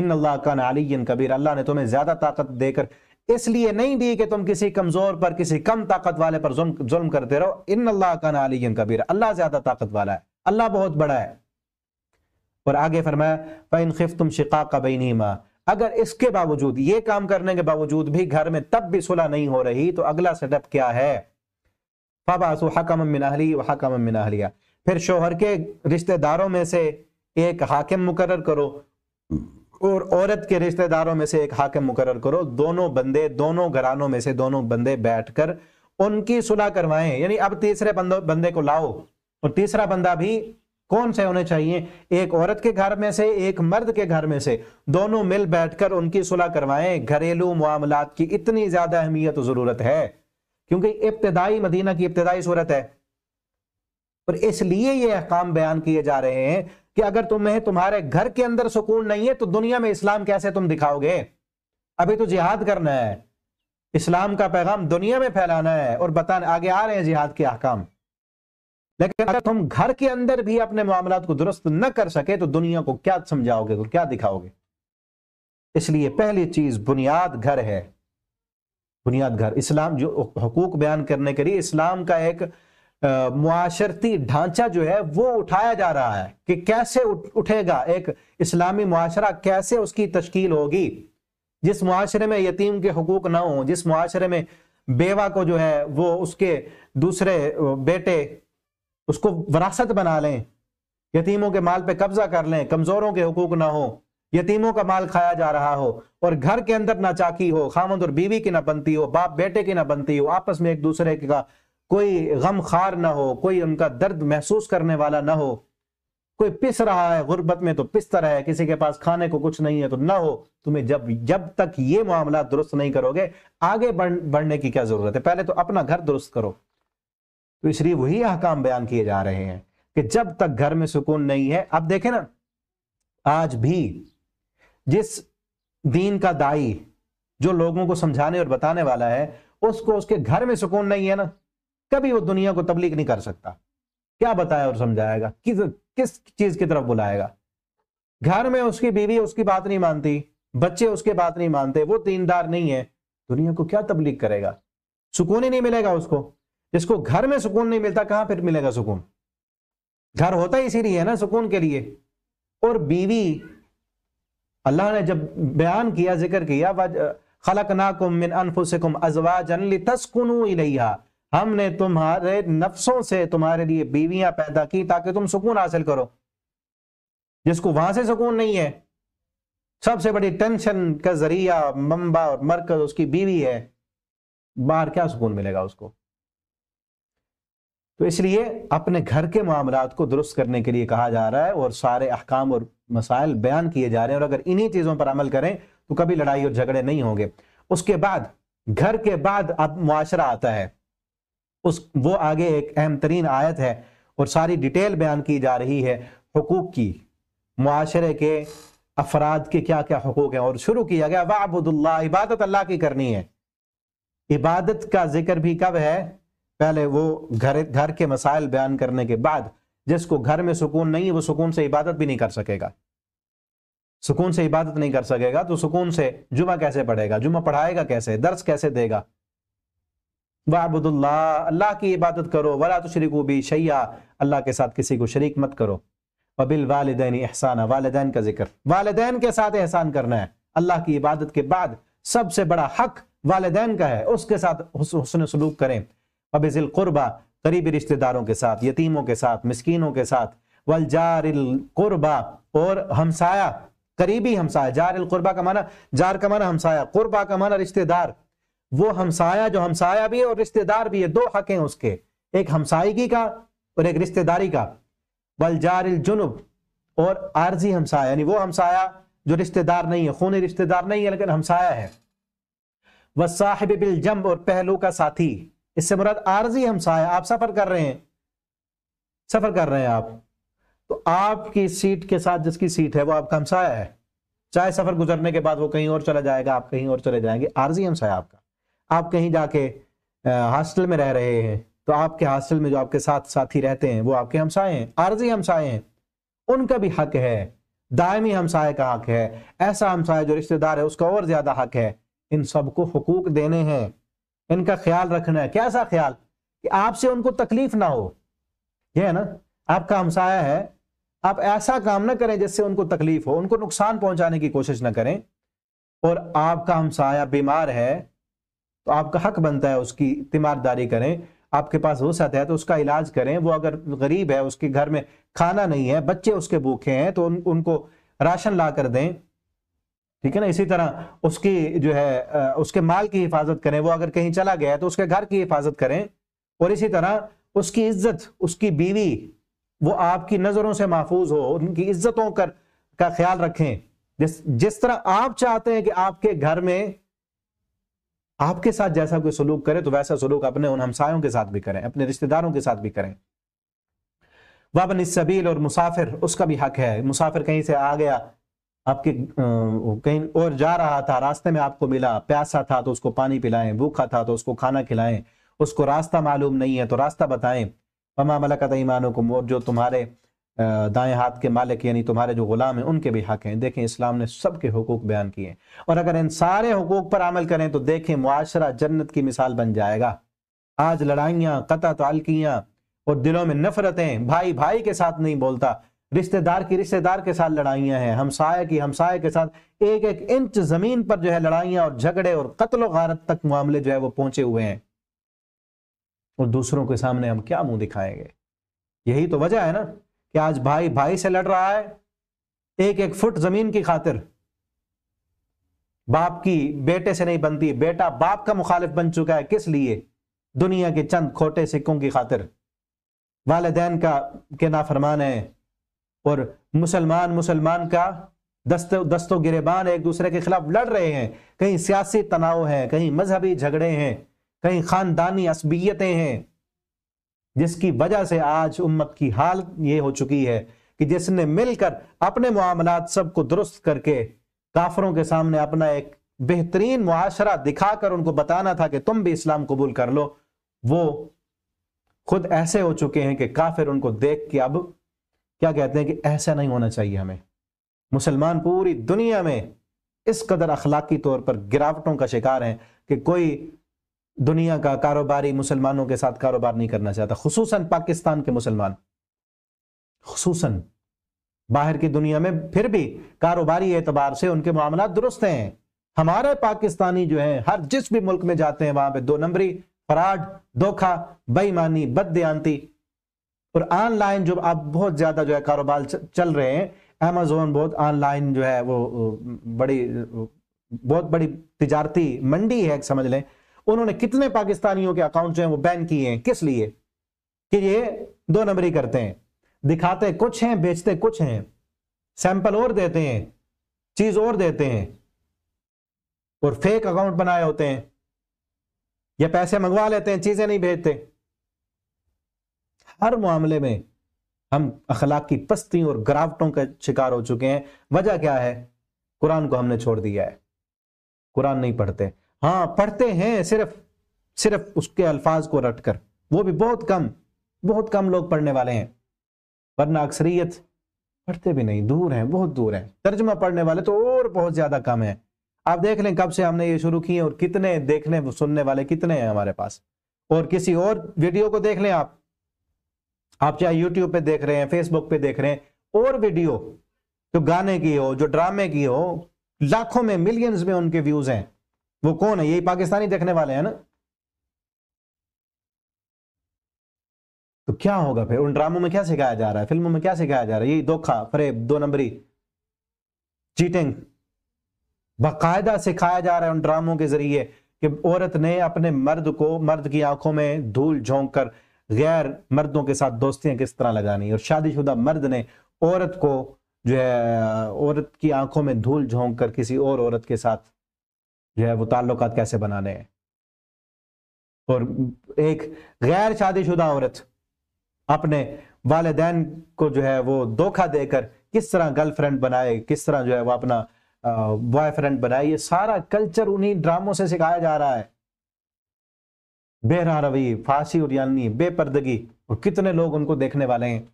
इन अल्लाह का नालियन कबीर अल्लाह ने तुम्हें ज्यादा ताकत देकर इसलिए नहीं दी कि तुम किसी कमजोर पर किसी कम ताकत वाले पर जुल्म करते रहो इन अल्लाह का नालियन कबीर अल्लाह ज्यादा ताकत वाला है अल्लाह बहुत बड़ा है और आगे फरमाया तुम शिका का बैनी माँ अगर इसके बावजूद ये काम करने के बावजूद भी घर में तब भी सुलह नहीं हो रही तो अगला सेटअप क्या है फबासु हकम मिनाहली हकम मिनाहलिया फिर शोहर के रिश्तेदारों में से एक हाकिम मुकर करो और औरत के रिश्तेदारों में से एक हाकिम मुकर करो दोनों बंदे दोनों घरानों में से दोनों बंदे बैठकर उनकी सुलह करवाएं यानी अब तीसरे बंदे को लाओ और तीसरा बंदा भी कौन से होने चाहिए एक औरत के घर में से एक मर्द के घर में से दोनों मिल बैठकर उनकी सुलह करवाएं घरेलू मामला की इतनी ज्यादा अहमियत तो जरूरत है क्योंकि इब्तदाई मदीना की इब्तदाई सूरत है और इसलिए ये अहकाम बयान किए जा रहे हैं कि अगर तुम्हें तुम्हारे घर के अंदर सुकून नहीं है तो दुनिया में इस्लाम कैसे तुम दिखाओगे अभी तो जिहाद करना है इस्लाम का पैगाम दुनिया में फैलाना है और बताने आगे आ रहे हैं जिहाद के अहकाम लेकिन अगर तुम घर के अंदर भी अपने मामला को दुरुस्त न कर सके तो दुनिया को क्या समझाओगे तो क्या दिखाओगे इसलिए पहली चीज बुनियाद घर है बुनियाद घर इस्लाम जो हकूक बयान करने के लिए इस्लाम का एक मुआशरती ढांचा जो है वो उठाया जा रहा है कि कैसे उठेगा एक इस्लामी मुआशरा कैसे उसकी तश्कील होगी जिस मुआरे में यतीम के हकूक ना हों जिस मुआशरे में बेवा को जो है वो उसके दूसरे बेटे उसको वरासत बना लें यतीमों के माल पे कब्जा कर लें कमजोरों के हकूक ना हो यतीमों का माल खाया जा रहा हो और घर के अंदर ना चाकी हो खामद और बीवी की ना बनती हो बाप बेटे की ना बनती हो आपस में एक दूसरे का कोई गम खार ना हो कोई उनका दर्द महसूस करने वाला ना हो कोई पिस रहा है गुर्बत में तो पिसता रहे है किसी के पास खाने को कुछ नहीं है तो ना हो तुम्हें जब जब तक ये मामला दुरुस्त नहीं करोगे आगे बढ़, बढ़ने की क्या जरूरत है पहले तो अपना घर दुरुस्त करो तो इसलिए वही अहकाम बयान किए जा रहे हैं कि जब तक घर में सुकून नहीं है अब देखें ना आज भी जिस दीन का दाई जो लोगों को समझाने और बताने वाला है उसको उसके घर में सुकून नहीं है ना कभी वो दुनिया को तबलीग नहीं कर सकता क्या बताया और समझाएगा किस किस चीज की तरफ बुलाएगा घर में उसकी बीवी उसकी बात नहीं मानती बच्चे उसके बात नहीं मानते वो दीनदार नहीं है दुनिया को क्या तबलीग करेगा सुकून ही नहीं मिलेगा उसको जिसको घर में सुकून नहीं मिलता कहां फिर मिलेगा सुकून घर होता ही इसीलिए है ना सुकून के लिए और बीवी अल्लाह ने जब बयान किया जिक्र किया खलक ना मिन अनफुसकुम अजवाजन लितस्कुनु इलैया हमने तुम्हारे नफ्सों से तुम्हारे लिए बीवियां पैदा की ताकि तुम सुकून हासिल करो जिसको वहां से सुकून नहीं है सबसे बड़ी टेंशन का जरिया मम्बा और मरकज उसकी बीवी है बाहर क्या सुकून मिलेगा उसको तो इसलिए अपने घर के मामला को दुरुस्त करने के लिए कहा जा रहा है और सारे अहकाम और मसाइल बयान किए जा रहे हैं और अगर इन्हीं चीज़ों पर अमल करें तो कभी लड़ाई और झगड़े नहीं होंगे उसके बाद घर के बाद अब मुआशरा आता है उस वो आगे एक अहम तरीन आयत है और सारी डिटेल बयान की जा रही है हकूक़ की माशरे के अफराद के क्या क्या हकूक़ हैं और शुरू किया गया वाबुदल्ला इबादत अल्लाह की करनी है इबादत का जिक्र भी कब है पहले वो घर घर के मसाइल बयान करने के बाद जिसको घर में सुकून नहीं है वो सुकून से इबादत भी नहीं कर सकेगा सुकून से इबादत नहीं कर सकेगा तो सुकून से जुमा कैसे पढ़ेगा जुमा पढ़ाएगा कैसे दर्स कैसे देगा वाहबुदुल्ला अल्लाह की इबादत करो वला तुशरिको भी शैया अल्लाह के साथ किसी को शरीक मत करो वबिल वालदेन एहसाना वालदेन का जिक्र वालदेन के साथ एहसान करना है अल्लाह की इबादत के बाद सबसे बड़ा हक वालदेन का है उसके साथ हसन सलूक करें वबिल कुरबा करीबी रिश्तेदारों के साथ यतीमों के साथ मिसकीनों के साथ वलजारिल कुरबा और हमसाया करीबी हमसाया जारिल कुरबा का माना जार का माना हमसाया कुरबा का माना रिश्तेदार वो हमसाया जो हमसाया भी है और रिश्तेदार भी है दो हक हैं उसके एक हमसायगी का और एक रिश्तेदारी का वलजार जुनुब और आर्जी हमसाया यानी वो हमसाया जो रिश्तेदार नहीं है खूनी रिश्तेदार नहीं है लेकिन हमसाया है वह साहिब बिल जम्ब और पहलू का साथी इससे मुराद आर्जी हमसाया आप सफर कर रहे हैं सफर कर रहे हैं आप तो आपकी सीट के साथ जिसकी सीट है वो आपका हमसाया है चाहे सफर गुजरने के बाद वो कहीं और चला जाएगा आप कहीं और चले जाएंगे आर्जी हमसाया आपका आप कहीं जाके हॉस्टल में रह रहे हैं तो आपके हॉस्टल में जो आपके साथ साथी रहते हैं वो आपके हमसाए हैं आर्जी हमसाए हैं उनका भी हक है दायमी हमसाए का हक है ऐसा हमसाया जो रिश्तेदार है उसका और ज्यादा हक है इन सबको हकूक देने हैं इनका ख्याल रखना है कैसा ख्याल कि आपसे उनको तकलीफ ना हो यह है ना आपका हमसाया है आप ऐसा काम ना करें जिससे उनको तकलीफ हो उनको नुकसान पहुंचाने की कोशिश ना करें और आपका हमसाया बीमार है तो आपका हक बनता है उसकी तीमारदारी करें आपके पास हो सकता है तो उसका इलाज करें वो अगर गरीब है उसके घर में खाना नहीं है बच्चे उसके भूखे हैं तो उन, उनको राशन ला कर दें ठीक है ना इसी तरह उसकी जो है उसके माल की हिफाजत करें वो अगर कहीं चला गया है तो उसके घर की हिफाजत करें और इसी तरह उसकी इज्जत उसकी बीवी वो आपकी नज़रों से महफूज हो उनकी इज्जतों कर का ख्याल रखें जिस जिस तरह आप चाहते हैं कि आपके घर में आपके साथ जैसा कोई सलूक करे तो वैसा सलूक अपने उन हमसायों के साथ भी करें अपने रिश्तेदारों के साथ भी करें वन सबील और मुसाफिर उसका भी हक है मुसाफिर कहीं से आ गया आपके कहीं और जा रहा था रास्ते में आपको मिला प्यासा था तो उसको पानी पिलाएं भूखा था तो उसको खाना खिलाएं उसको रास्ता मालूम नहीं है तो रास्ता बताएं पमा मलकत ईमानों को मोर जो तुम्हारे दाएं हाथ के मालिक यानी तुम्हारे जो गुलाम हैं उनके भी हक हैं देखें इस्लाम ने सबके हकूक बयान किए और अगर इन सारे हकूक पर अमल करें तो देखें माशरा जन्नत की मिसाल बन जाएगा आज लड़ाइयाँ कता तलकियाँ और दिलों में नफरतें भाई भाई के साथ नहीं बोलता रिश्तेदार की रिश्तेदार के साथ लड़ाइयाँ हैं हमसाए की हमसाए के साथ एक एक इंच ज़मीन पर जो है लड़ाइयाँ और झगड़े और कत्लो गारत तक मामले जो है वो पहुंचे हुए हैं और दूसरों के सामने हम क्या मुंह दिखाएंगे यही तो वजह है ना कि आज भाई भाई से लड़ रहा है एक एक फुट जमीन की खातिर बाप की बेटे से नहीं बनती बेटा बाप का मुखालिफ बन चुका है किस लिए दुनिया के चंद खोटे सिक्कों की खातिर वालदेन का के नाफरमान है और मुसलमान मुसलमान का दस्त दस्तों गिरेबान एक दूसरे के खिलाफ लड़ रहे हैं कहीं सियासी तनाव है कहीं मजहबी झगड़े हैं कहीं खानदानी असबियतें हैं जिसकी वजह से आज उम्मत की हालत ये हो चुकी है कि जिसने मिलकर अपने मामला सबको दुरुस्त करके काफरों के सामने अपना एक बेहतरीन मुआशरा दिखाकर उनको बताना था कि तुम भी इस्लाम कबूल कर लो वो खुद ऐसे हो चुके हैं कि काफिर उनको देख के अब क्या कहते हैं कि ऐसा नहीं होना चाहिए हमें मुसलमान पूरी दुनिया में इस कदर अखलाकी तौर पर गिरावटों का शिकार हैं कि कोई दुनिया का कारोबारी मुसलमानों के साथ कारोबार नहीं करना चाहता खसूस पाकिस्तान के मुसलमान खसूस बाहर की दुनिया में फिर भी कारोबारी एतबार से उनके मामला दुरुस्त हैं हमारे पाकिस्तानी जो हैं हर जिस भी मुल्क में जाते हैं वहां पे दो नंबरी फ्राड धोखा बेईमानी बदती और ऑनलाइन जो अब बहुत ज्यादा जो है कारोबार चल रहे हैं अमेजोन बहुत ऑनलाइन जो है वो बड़ी बहुत बड़ी तजारती मंडी है समझ लें उन्होंने कितने पाकिस्तानियों के अकाउंट जो है वो बैन किए हैं किस लिए कि ये दो नंबरी करते हैं दिखाते कुछ हैं बेचते कुछ हैं सैंपल और देते हैं चीज और देते हैं और फेक अकाउंट बनाए होते हैं या पैसे मंगवा लेते हैं चीजें नहीं भेजते हर मामले में हम अखलाक की पस्ती और गिरावटों का शिकार हो चुके हैं वजह क्या है कुरान को हमने छोड़ दिया है कुरान नहीं पढ़ते हाँ पढ़ते हैं सिर्फ सिर्फ उसके अल्फाज को रट कर वो भी बहुत कम बहुत कम लोग पढ़ने वाले हैं वरना अक्सरियत पढ़ते भी नहीं दूर हैं बहुत दूर हैं तर्जमा पढ़ने वाले तो और बहुत ज़्यादा कम हैं आप देख लें कब से हमने ये शुरू किए और कितने देखने सुनने वाले कितने हैं हमारे पास और किसी और वीडियो को देख लें आप आप चाहे यूट्यूब पे देख रहे हैं फेसबुक पे देख रहे हैं और वीडियो जो गाने की हो जो ड्रामे की हो लाखों में मिलियंस में उनके व्यूज हैं वो कौन है यही पाकिस्तानी देखने वाले हैं ना तो क्या होगा फिर उन ड्रामों में क्या सिखाया जा रहा है फिल्मों में क्या सिखाया जा रहा है यही धोखा फरेब दो नंबरी चीटिंग बाकायदा सिखाया जा रहा है उन ड्रामों के जरिए कि औरत ने अपने मर्द को मर्द की आंखों में धूल झोंक कर गैर मर्दों के साथ दोस्तियां किस तरह लगानी और शादीशुदा मर्द ने औरत को जो है औरत की आंखों में धूल झोंक कर किसी और औरत के साथ जो है वो ताल्लुक कैसे बनाने हैं और एक गैर शादीशुदा औरत अपने वालदेन को जो है वो धोखा देकर किस तरह गर्लफ्रेंड बनाए किस तरह जो है वो अपना बॉयफ्रेंड बनाए ये सारा कल्चर उन्हीं ड्रामों से सिखाया जा रहा है बेरा रवि फांसी और यानी बेपर्दगी और कितने लोग उनको देखने वाले हैं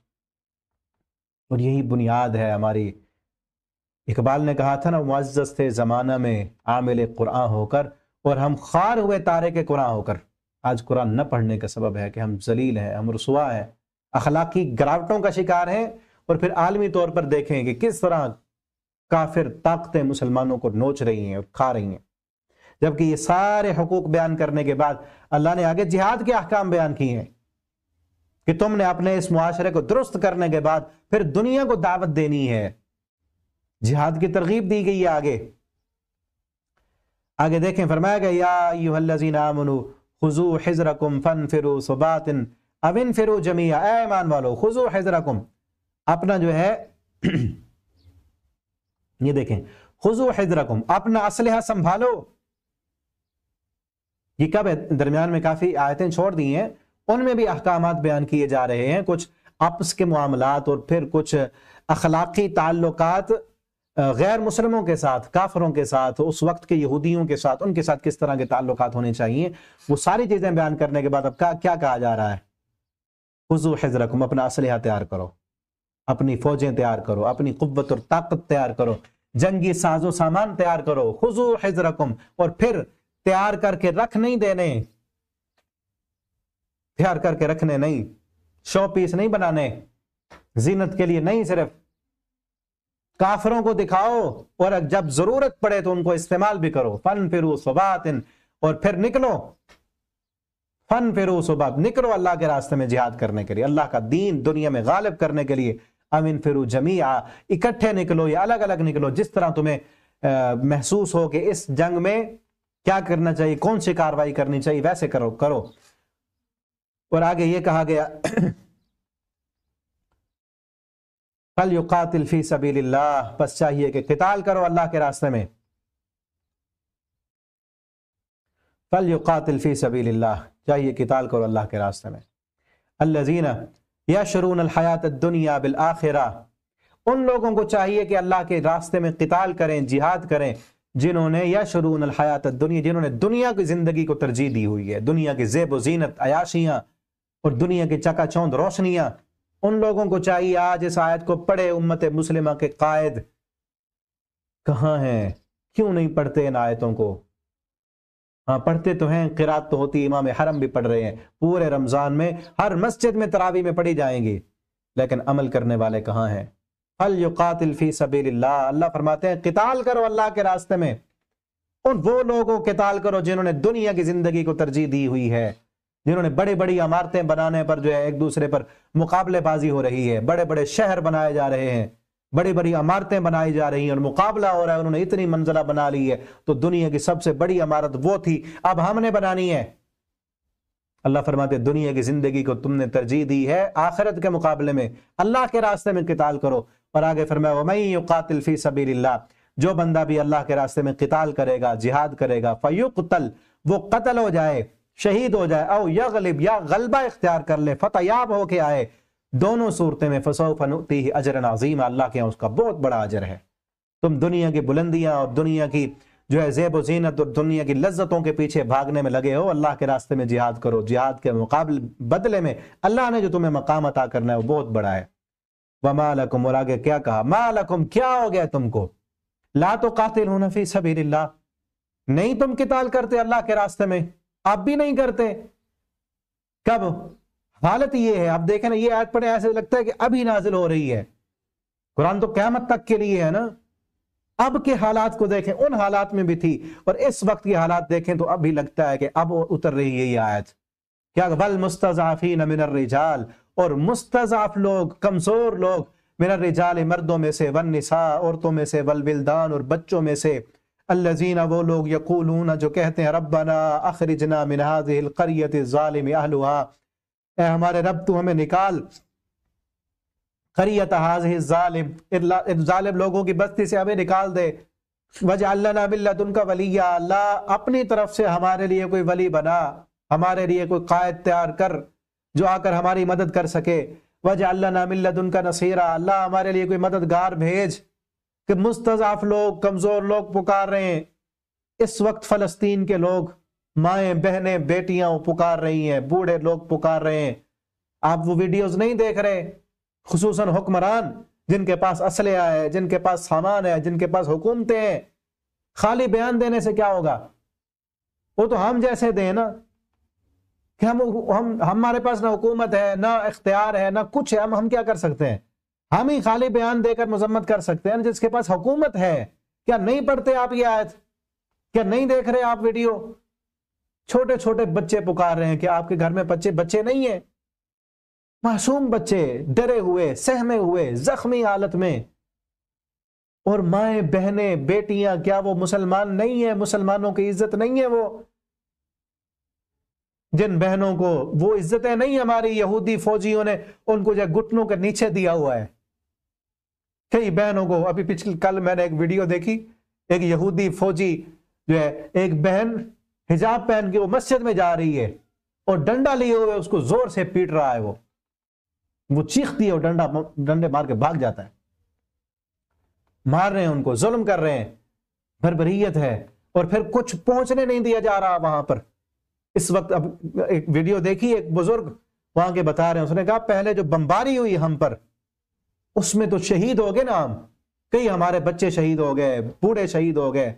और यही बुनियाद है हमारी इकबाल ने कहा था ना मुआज़ थे ज़माना में आमिल कुरान होकर और हम खार हुए तारे के कुरान होकर आज कुरान न पढ़ने का सबब है कि हम जलील हैं हम रसुआ हैं अखलाकी गिरावटों का शिकार हैं और फिर आलमी तौर पर देखें कि किस तरह काफिर ताकतें मुसलमानों को नोच रही हैं और खा रही हैं जबकि ये सारे हकूक बयान करने के बाद अल्लाह ने आगे जिहाद के अहकाम बयान किए हैं कि तुमने अपने इस मुआशरे को दुरुस्त करने के बाद फिर दुनिया को दावत देनी है जिहाद की तरगीब दी गई है आगे आगे देखें फरमाया गया याजीनामनु खुजू हजरकुम फन फिर सुबातिन अविन फिर जमिया ऐमान वालो खुजू हजरकुम अपना जो है *clears throat* ये देखें खुजू हजरकुम अपना असलहा संभालो ये कब दरमियान में काफ़ी आयतें छोड़ दी हैं उनमें भी अहकाम बयान किए जा रहे हैं कुछ आपस के मामला और फिर कुछ अखलाकी ताल्लुकात गैर मुसलमों के साथ काफरों के साथ उस वक्त के यहूदियों के साथ उनके साथ किस तरह के ताल्लुक होने चाहिए वो सारी चीज़ें बयान करने के बाद अब क्या क्या कहा जा रहा है खुजू हजरकुम अपना असलहा तैयार करो अपनी फौजें तैयार करो अपनी कुत और ताकत तैयार करो जंगी साजो सामान तैयार करो खुजू हजरकुम और फिर तैयार करके रख नहीं देने तैयार करके रखने नहीं शो पीस नहीं बनाने जीनत के लिए नहीं सिर्फ काफरों को दिखाओ और जब जरूरत पड़े तो उनको इस्तेमाल भी करो फन फिरू सुबातिन और फिर निकलो फन फिरू सुबात निकलो अल्लाह के रास्ते में जिहाद करने के लिए अल्लाह का दीन दुनिया में गालिब करने के लिए अमिन फिरू जमिया इकट्ठे निकलो या अलग अलग निकलो जिस तरह तुम्हें आ, महसूस हो कि इस जंग में क्या करना चाहिए कौन सी कार्रवाई करनी चाहिए वैसे करो करो और आगे ये कहा गया फल युकातिलफ़ी सबील बस चाहिए कि किताल करो अल्लाह के रास्ते में फल युकातिलफ़ी सबील चाहिए किताल करो अल्लाह के रास्ते में अल्लाजीना या शरून अलहयात दुनिया बिल आखिरा उन लोगों को चाहिए कि अल्लाह के रास्ते में किताल करें जिहाद करें जिन्होंने या शरून अलहयात दुनिया जिन्होंने दुनिया की ज़िंदगी को तरजीह दी हुई है दुनिया की जेब व जीनत अयाशियाँ और दुनिया की चौंद रोशनियाँ उन लोगों को चाहिए आज इस आयत को पढ़े उम्मत मुस्लिम के कायद कहाँ हैं क्यों नहीं पढ़ते इन आयतों को हाँ पढ़ते तो हैं किरात तो होती इमाम हरम भी पढ़ रहे हैं पूरे रमज़ान में हर मस्जिद में तरावी में पढ़ी जाएंगी लेकिन अमल करने वाले कहाँ हैं अल युकातिल फी अल्लाह फरमाते हैं किताल करो अल्लाह के रास्ते में उन वो लोगों किताल करो जिन्होंने दुनिया की जिंदगी को तरजीह दी हुई है जिन्होंने बड़ी बड़ी इमारतें बनाने पर जो है एक दूसरे पर मुकाबलेबाजी हो रही है बड़े बड़े शहर बनाए जा रहे हैं बड़ी बड़ी इमारतें बनाई जा रही हैं और मुकाबला हो रहा है उन्होंने इतनी मंजिला बना ली है तो दुनिया की सबसे बड़ी इमारत वो थी अब हमने बनानी है अल्लाह फरमाते दुनिया की जिंदगी को तुमने तरजीह दी है आखिरत के मुकाबले में अल्लाह के रास्ते में किताल करो और आगे फरमाया मैं कातिल फी सबीर जो बंदा भी अल्लाह के रास्ते में किताल करेगा जिहाद करेगा फयुक वो कतल हो जाए शहीद हो जाए औ यगलिब या गलबा इख्तियार कर ले फतयाब होके आए दोनों सूरतें में ही अजर नाजीम अल्लाह के यहाँ उसका बहुत बड़ा अजर है तुम दुनिया की बुलंदियाँ और दुनिया की जो है जेब वजीनत और दुनिया की लज्जतों के पीछे भागने में लगे हो अल्लाह के रास्ते में जिहाद करो जिहाद के मुकाबले बदले में अल्लाह ने जो तुम्हें मकाम अता करना है वो बहुत बड़ा है व मालकुम और आगे क्या कहा मालकुम क्या हो गया तुमको ला तो कातिल हूँ नफी सबी नहीं तुम किताल करते अल्लाह के रास्ते में अब भी नहीं करते कब हालत ये है अब देखें ना ये आयत पढ़े ऐसे लगता है कि अभी नाजिल हो रही है कुरान तो क्यामत तक के लिए है ना अब के हालात को देखें उन हालात में भी थी और इस वक्त के हालात देखें तो अभी लगता है कि अब उतर रही है ये आयत क्या वल मुस्तजाफी नमिनर रिजाल और मुस्तजाफ लोग कमजोर लोग मिनर रिजाल मर्दों में से वन निसा औरतों में से वल विलदान और बच्चों में से अल्लजीना वो लोग यकूलूना जो कहते हैं रब्बना अखरजना मिनहाजिलकरियत ालिम अहलुहा हमारे रब तू हमें निकाल करियत हाजिम ालिम लोगों की बस्ती से हमें निकाल दे वजह अल्लाह बिल्लादन का वलिया अल्लाह अपनी तरफ से हमारे लिए कोई वली बना हमारे लिए कोई कायद तैयार कर जो आकर हमारी मदद कर सके वजह अल्लाह मिल्लादन का नसीरा अल्लाह हमारे लिए कोई मददगार भेज कि मुस्तजाफ लोग कमज़ोर लोग पुकार रहे हैं इस वक्त फ़लस्तीन के लोग माए बहनें बेटियां पुकार रही हैं बूढ़े लोग पुकार रहे हैं आप वो वीडियोस नहीं देख रहे खसूस हुक्मरान जिनके पास असल है जिनके पास सामान है जिनके पास हुकूमतें हैं खाली बयान देने से क्या होगा वो तो हम जैसे दें ना कि हम हम हमारे पास ना हुकूमत है ना इख्तियार है ना कुछ है हम हम क्या कर सकते हैं हम ही खाली बयान देकर मजम्मत कर सकते हैं जिसके पास हुकूमत है क्या नहीं पढ़ते आप ये आयत क्या नहीं देख रहे आप वीडियो छोटे छोटे बच्चे पुकार रहे हैं कि आपके घर में बच्चे बच्चे नहीं है मासूम बच्चे डरे हुए सहमे हुए जख्मी हालत में और माए बहने बेटियां क्या वो मुसलमान नहीं है मुसलमानों की इज्जत नहीं है वो जिन बहनों को वो इज्जतें नहीं हमारी यहूदी फौजियों ने उनको जो घुटनों के नीचे दिया हुआ है कई बहनों को अभी पिछले कल मैंने एक वीडियो देखी एक यहूदी फौजी जो है एक बहन हिजाब पहन के वो मस्जिद में जा रही है और डंडा लिए हुए उसको जोर से पीट रहा है वो वो चीखती है और डंडा डंडे मार के भाग जाता है मार रहे हैं उनको जुल्म कर रहे हैं भरभरीत है और फिर कुछ पहुंचने नहीं दिया जा रहा वहां पर इस वक्त अब एक वीडियो देखी एक बुजुर्ग वहां के बता रहे हैं उसने कहा पहले जो बमबारी हुई हम पर उसमें तो शहीद हो गए ना हम कई हमारे बच्चे शहीद हो गए बूढ़े शहीद हो गए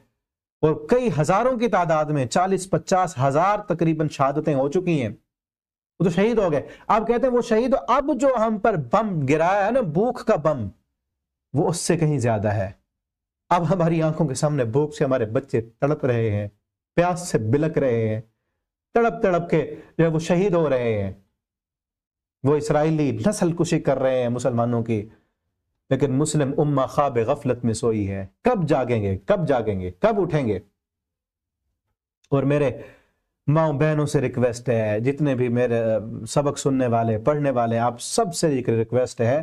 और कई हजारों की तादाद में चालीस पचास हजार तकरीबन शहादतें हो चुकी हैं वो तो शहीद हो गए अब कहते हैं वो शहीद अब जो हम पर बम गिराया है ना भूख का बम वो उससे कहीं ज्यादा है अब हमारी आंखों के सामने भूख से हमारे बच्चे तड़प रहे हैं प्यास से बिलक रहे हैं तड़प तड़प के जो वो शहीद हो रहे हैं वो इसराइली नसल कुशी कर रहे हैं मुसलमानों की लेकिन मुस्लिम उम्मा खाब गफलत में सोई है कब जागेंगे कब जागेंगे कब उठेंगे और मेरे माओ बहनों से रिक्वेस्ट है जितने भी मेरे सबक सुनने वाले पढ़ने वाले आप सबसे एक रिक्वेस्ट है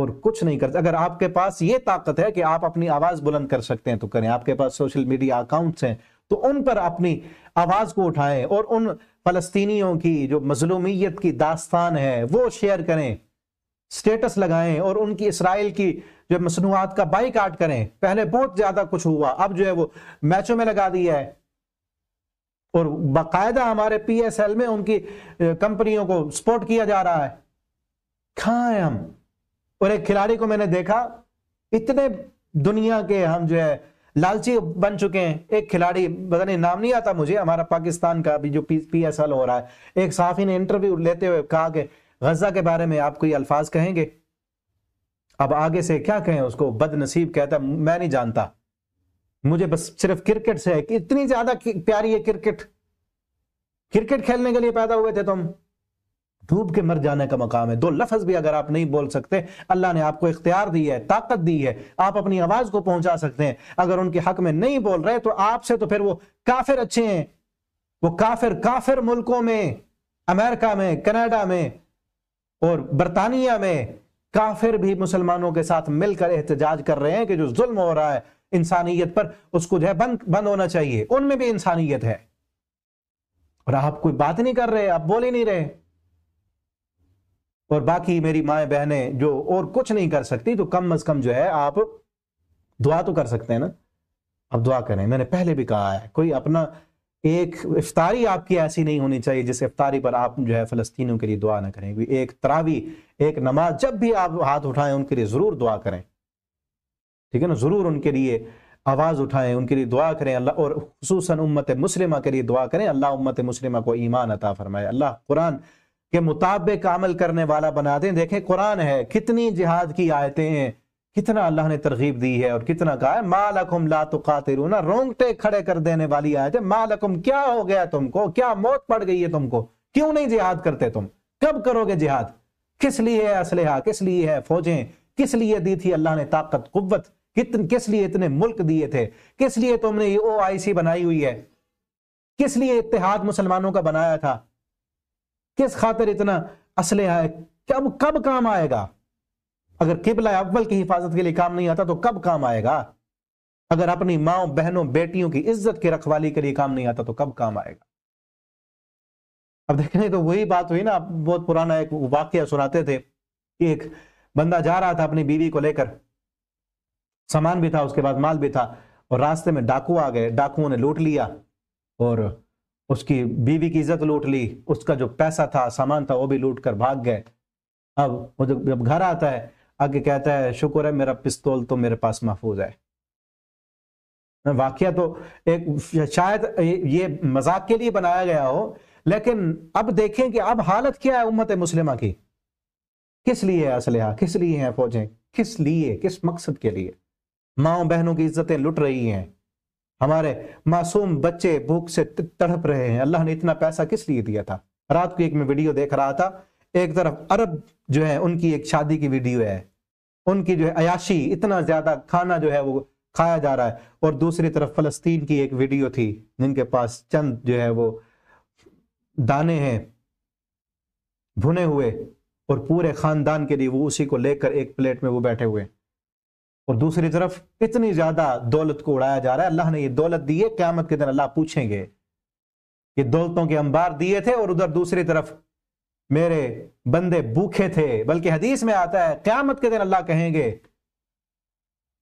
और कुछ नहीं करते अगर आपके पास ये ताकत है कि आप अपनी आवाज़ बुलंद कर सकते हैं तो करें आपके पास सोशल मीडिया अकाउंट्स हैं तो उन पर अपनी आवाज़ को उठाएं और उन फलस्तीनियों की जो मजलूमियत की दास्तान है वो शेयर करें स्टेटस लगाएं और उनकी इसराइल की जो मसनूआत का बाई काट करें पहले बहुत ज्यादा कुछ हुआ अब जो है वो मैचों में लगा दिया है और बाकायदा हमारे पीएसएल में उनकी कंपनियों को सपोर्ट किया जा रहा है कहाँ है हम और एक खिलाड़ी को मैंने देखा इतने दुनिया के हम जो है लालची बन चुके हैं एक खिलाड़ी पता नहीं नाम नहीं आता मुझे हमारा पाकिस्तान का अभी जो पी पी एस एल हो रहा है एक साफी ने इंटरव्यू लेते हुए कहा कि गजा के बारे में आप कोई अल्फाज कहेंगे अब आगे से क्या कहें उसको बदनसीब कहता मैं नहीं जानता मुझे बस सिर्फ क्रिकेट से है कि इतनी ज्यादा प्यारी है क्रिकेट क्रिकेट खेलने के लिए पैदा हुए थे तुम डूब के मर जाने का मकाम है दो लफ्ज भी अगर आप नहीं बोल सकते अल्लाह ने आपको इख्तियार दी है ताकत दी है आप अपनी आवाज को पहुंचा सकते हैं अगर उनके हक में नहीं बोल रहे तो आपसे तो फिर वो काफिर अच्छे हैं वो काफिर काफिर मुल्कों में अमेरिका में कनाडा में और बरतानिया में काफिर भी मुसलमानों के साथ मिलकर एहतजाज कर रहे हैं कि जो जुल्म हो रहा है इंसानियत पर उसको जो है बंद बंद होना चाहिए उनमें भी इंसानियत है और आप कोई बात नहीं कर रहे आप बोल ही नहीं रहे और बाकी मेरी माए बहनें जो और कुछ नहीं कर सकती तो कम अज कम जो है आप दुआ तो कर सकते हैं ना आप दुआ करें मैंने पहले भी कहा है कोई अपना एक इफ्तारी आपकी ऐसी नहीं होनी चाहिए जिस इफ्तारी पर आप जो है फलस्तियों के लिए दुआ ना करें एक तरावी एक नमाज जब भी आप हाथ उठाएं उनके लिए ज़रूर दुआ करें ठीक है ना ज़रूर उनके लिए आवाज़ उठाएं उनके लिए दुआ करें अल्लाह और खसूस उम्मत मुस्लिम के लिए दुआ करें अल्लाह उम्मत मुस्लिम को ईमान अता फरमाए अल्लाह कुरान के मुताबिक अमल करने वाला बना दें देखें कुरान है कितनी जिहाद की आयतें हैं कितना अल्लाह ने तरगीब दी है और कितना कहा है मालकुम ला तो रोंगटे खड़े कर देने वाली आयत है मालकुम क्या हो गया तुमको क्या मौत पड़ गई है तुमको क्यों नहीं जिहाद करते तुम कब करोगे जिहाद किस लिए है असलहा किस लिए है फौजें किस लिए दी थी अल्लाह ने ताकत कुत कितन किस लिए इतने मुल्क दिए थे किस लिए तुमने ये ओ आई सी बनाई हुई है किस लिए इतिहाद मुसलमानों का बनाया था किस खातर इतना असलहा है कब कब काम आएगा अगर किबला अव्वल की हिफाजत के लिए काम नहीं आता तो कब काम आएगा अगर अपनी माओ बहनों बेटियों की इज्जत की रखवाली के लिए काम नहीं आता तो कब काम आएगा अब देखने तो वही बात हुई ना बहुत पुराना एक वाक्य सुनाते थे एक बंदा जा रहा था अपनी बीवी को लेकर सामान भी था उसके बाद माल भी था और रास्ते में डाकू आ गए डाकुओं ने लूट लिया और उसकी बीवी की इज्जत लूट ली उसका जो पैसा था सामान था वो भी लूट कर भाग गए अब वो जब घर आता है आगे कहता है शुक्र है मेरा पिस्तौल तो मेरे पास महफूज है वाक्य तो एक शायद ये मजाक के लिए बनाया गया हो लेकिन अब देखें कि अब हालत क्या है उम्मत मुस्लिमा की किस लिए है असलहा किस लिए हैं फौजें किस लिए किस मकसद के लिए माओ बहनों की इज्जतें लुट रही हैं हमारे मासूम बच्चे भूख से तड़प रहे हैं अल्लाह ने इतना पैसा किस लिए दिया था रात को एक मैं वीडियो देख रहा था एक तरफ अरब जो है उनकी एक शादी की वीडियो है उनकी जो है अयाशी इतना ज्यादा खाना जो है वो खाया जा रहा है और दूसरी तरफ फलस्तीन की एक वीडियो थी जिनके पास चंद जो है वो दाने हैं भुने हुए और पूरे खानदान के लिए वो उसी को लेकर एक प्लेट में वो बैठे हुए और दूसरी तरफ इतनी ज्यादा दौलत को उड़ाया जा रहा है अल्लाह ने ये दौलत दी है क्यामत के दिन अल्लाह पूछेंगे ये दौलतों के अंबार दिए थे और उधर दूसरी तरफ मेरे बंदे भूखे थे बल्कि हदीस में आता है क्यामत के दिन अल्लाह कहेंगे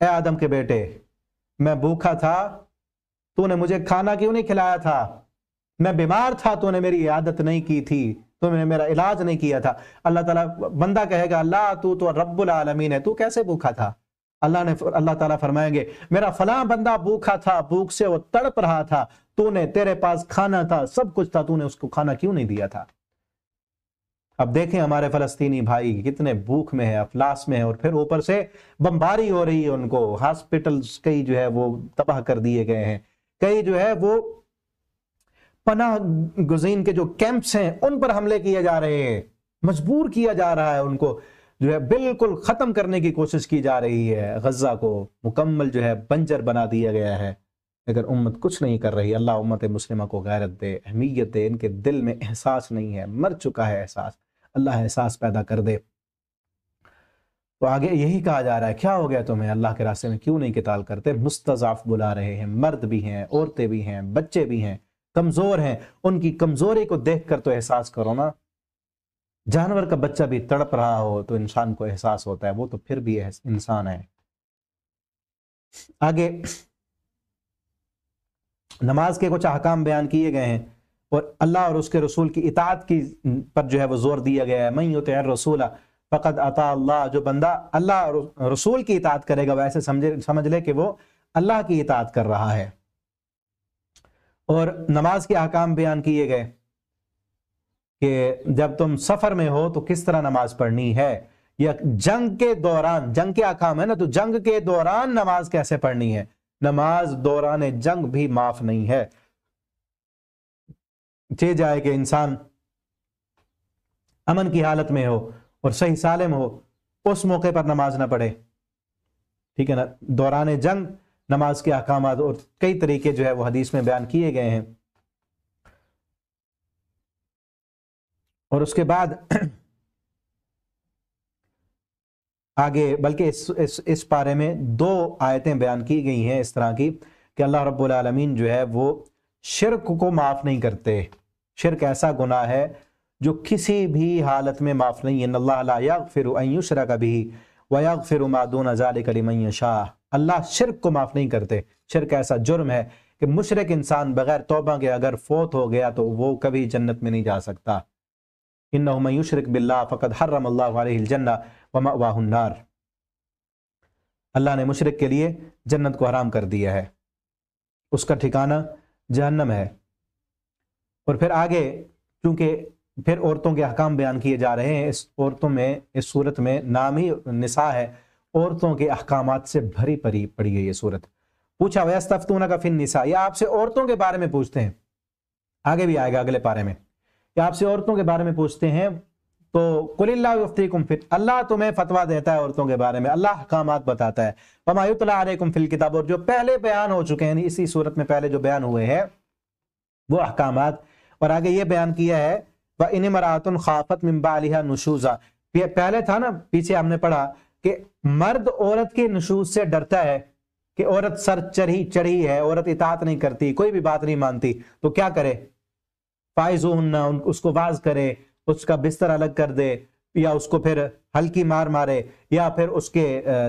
ए आदम के बेटे मैं भूखा था तूने मुझे खाना क्यों नहीं खिलाया था मैं बीमार था तूने मेरी आदत नहीं की थी तूने मेरा इलाज नहीं किया था अल्लाह ताला बंदा कहेगा अल्लाह तू तो रब्बुल आलमीन है तू कैसे भूखा था अल्लाह ने अल्लाह ताला फरमाएंगे मेरा फला बंदा भूखा था भूख से वो तड़प रहा था तूने तेरे पास खाना था सब कुछ था तूने उसको खाना क्यों नहीं दिया था अब देखें हमारे फलस्तीनी भाई कितने भूख में है अफलास में है और फिर ऊपर से बमबारी हो रही है उनको हॉस्पिटल्स कई जो है वो तबाह कर दिए गए हैं कई जो है वो पनाह गुजीन के जो कैंप्स हैं उन पर हमले किए जा रहे हैं मजबूर किया जा रहा है उनको जो है बिल्कुल ख़त्म करने की कोशिश की जा रही है गज़ा को मुकम्मल जो है बंजर बना दिया गया है अगर उम्मत कुछ नहीं कर रही अल्लाह उम्मत मुस्लिमा को गैरत दे अहमियत दे इनके दिल में एहसास नहीं है मर चुका है एहसास अल्लाह एहसास पैदा कर दे तो आगे यही कहा जा रहा है क्या हो गया तुम्हें अल्लाह के रास्ते में क्यों नहीं किताल करते मुस्तजाफ बुला रहे हैं मर्द भी हैं औरतें भी हैं बच्चे भी हैं कमजोर हैं उनकी कमजोरी को देख कर तो एहसास करो ना जानवर का बच्चा भी तड़प रहा हो तो इंसान को एहसास होता है वो तो फिर भी इंसान है आगे नमाज के कुछ अहकाम बयान किए गए हैं और अल्लाह और उसके रसूल की इतात की पर जो है वो जोर दिया गया है मई होते रसूला फ़कत अता अल्लाह जो बंदा अल्लाह और रसूल की इतात करेगा वैसे समझे समझ ले कि वो अल्लाह की इतात कर रहा है और नमाज के अहकाम बयान किए गए कि जब तुम सफ़र में हो तो किस तरह नमाज पढ़नी है या जंग के दौरान जंग के अहकाम है ना तो जंग के दौरान नमाज कैसे पढ़नी है नमाज दौरान जंग भी माफ नहीं है जे जाए कि इंसान अमन की हालत में हो और सही सालिम हो उस मौके पर नमाज ना पढ़े ठीक है ना दौरान जंग नमाज के अहकाम और कई तरीके जो है वो हदीस में बयान किए गए हैं और उसके बाद *clears throat* आगे बल्कि इस इस इस बारे में दो आयतें बयान की गई हैं इस तरह की कि अल्लाह रब्बुल रबालमीन जो है वो शिरक को माफ़ नहीं करते शिरक ऐसा गुना है जो किसी भी हालत में माफ़ नहीं है फिर शरा का भी वयाग फिर मादून अजाल करीमैया शाह अल्लाह शिरक को माफ़ नहीं करते शिरक ऐसा जुर्म है कि मुशरक इंसान बगैर तोबा के अगर फोत हो गया तो वो कभी जन्नत में नहीं जा सकता इन मयूशरक बिल्ला फ़कत हर्रम अल्लाजन्ना वाहनार अल्लाह ने मुशरक के लिए जन्नत को हराम कर दिया है उसका ठिकाना जहन्नम है और फिर आगे क्योंकि फिर औरतों के अहकाम बयान किए जा रहे हैं इस औरतों में इस सूरत में नाम ही निशा है औरतों के अहकाम से भरी परी पड़ी है ये सूरत पूछा वस्तफ़तूना का फिन निशा यह आपसे औरतों के बारे में पूछते हैं आगे भी आएगा अगले पारे में आपसे औरतों के बारे में पूछते हैं तो कुल्लाफ्तीकुम फिर अल्लाह तुम्हें फतवा देता है औरतों के बारे में अल्लाह हकाम बताता है वमायुतलाकुम फिल किताब और जो पहले बयान हो चुके हैं इसी सूरत में पहले जो बयान हुए हैं वो अहकाम और आगे ये बयान किया है व इन मरातन खाफत मिम्बालिया नशूज़ा पहले था ना पीछे हमने पढ़ा कि मर्द औरत के नशूज से डरता है कि औरत सर चढ़ी चढ़ी है औरत इतात नहीं करती कोई भी बात नहीं मानती तो क्या करे उन उसको वाज करे उसका बिस्तर अलग कर दे या उसको फिर हल्की मार मारे या फिर उसके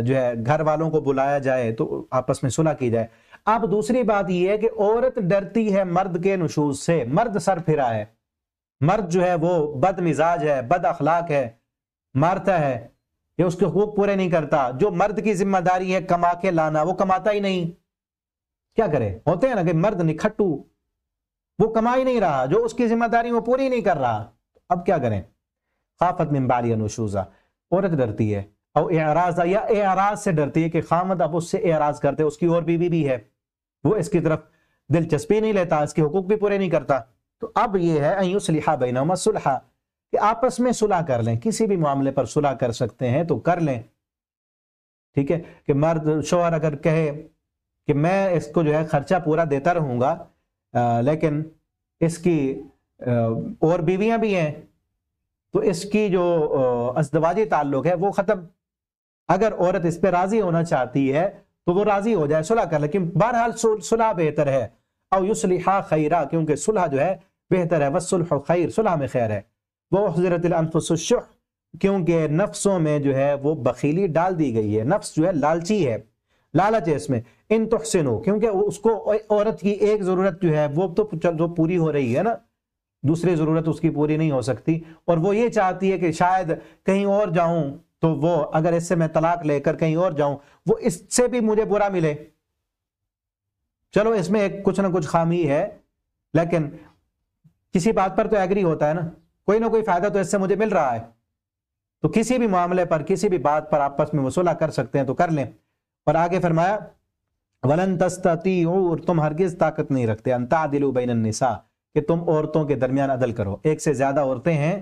जो है घर वालों को बुलाया जाए तो आपस में सुलह की जाए अब दूसरी बात यह है कि औरत डरती है मर्द के नशूज से मर्द सर फिरा है मर्द जो है वो बद मिजाज है बद अखलाक है मारता है ये उसके हकूक पूरे नहीं करता जो मर्द की जिम्मेदारी है कमा के लाना वो कमाता ही नहीं क्या करे होते हैं ना कि मर्द निखट्टू वो कमा ही नहीं रहा जो उसकी जिम्मेदारी वो पूरी नहीं कर रहा अब क्या करें खाफत में बारिया नशूज़ा औरत डरती है और एराजा या एराज से डरती है कि खामद अब उससे एराज करते हैं उसकी और बीवी भी है वो इसकी तरफ दिलचस्पी नहीं लेता इसके हकूक भी पूरे नहीं करता तो अब ये है अयुसलिहा बैनमा सुलहा कि आपस में सुलह कर लें किसी भी मामले पर सुलह कर सकते हैं तो कर लें ठीक है कि मर्द शोहर अगर कहे कि मैं इसको जो है खर्चा पूरा देता रहूँगा लेकिन इसकी और बीवियां भी हैं तो इसकी जो अजदवाजी ताल्लुक है वो ख़त्म अगर औरत इस पर राज़ी होना चाहती है तो वो राज़ी हो जाए सुलह कर लेकिन बहरहाल सुलह बेहतर है और युसलिहा खैरा क्योंकि सुलह जो है बेहतर है वसुलह खैर सुलह में खैर है वो हजरत क्योंकि नफ्सों में जो है वो बखीली डाल दी गई है नफ्स जो है लालची है लालच है इसमें इन तहसिन क्योंकि उसको औरत की एक ज़रूरत जो है वो तो जो पूरी हो रही है ना दूसरी ज़रूरत उसकी पूरी नहीं हो सकती और वो ये चाहती है कि शायद कहीं और जाऊं तो वो अगर इससे मैं तलाक लेकर कहीं और जाऊं वो इससे भी मुझे बुरा मिले चलो इसमें एक कुछ ना कुछ खामी है लेकिन किसी बात पर तो एग्री होता है ना कोई ना कोई फायदा तो इससे मुझे मिल रहा है तो किसी भी मामले पर किसी भी बात पर आपस में वसूला कर सकते हैं तो कर लें और आगे फरमाया वलन तस्ती और तुम हरगिज ताकत नहीं रखते अंता दिलू बैन निसा कि तुम औरतों के दरमियान अदल करो एक से ज्यादा औरतें हैं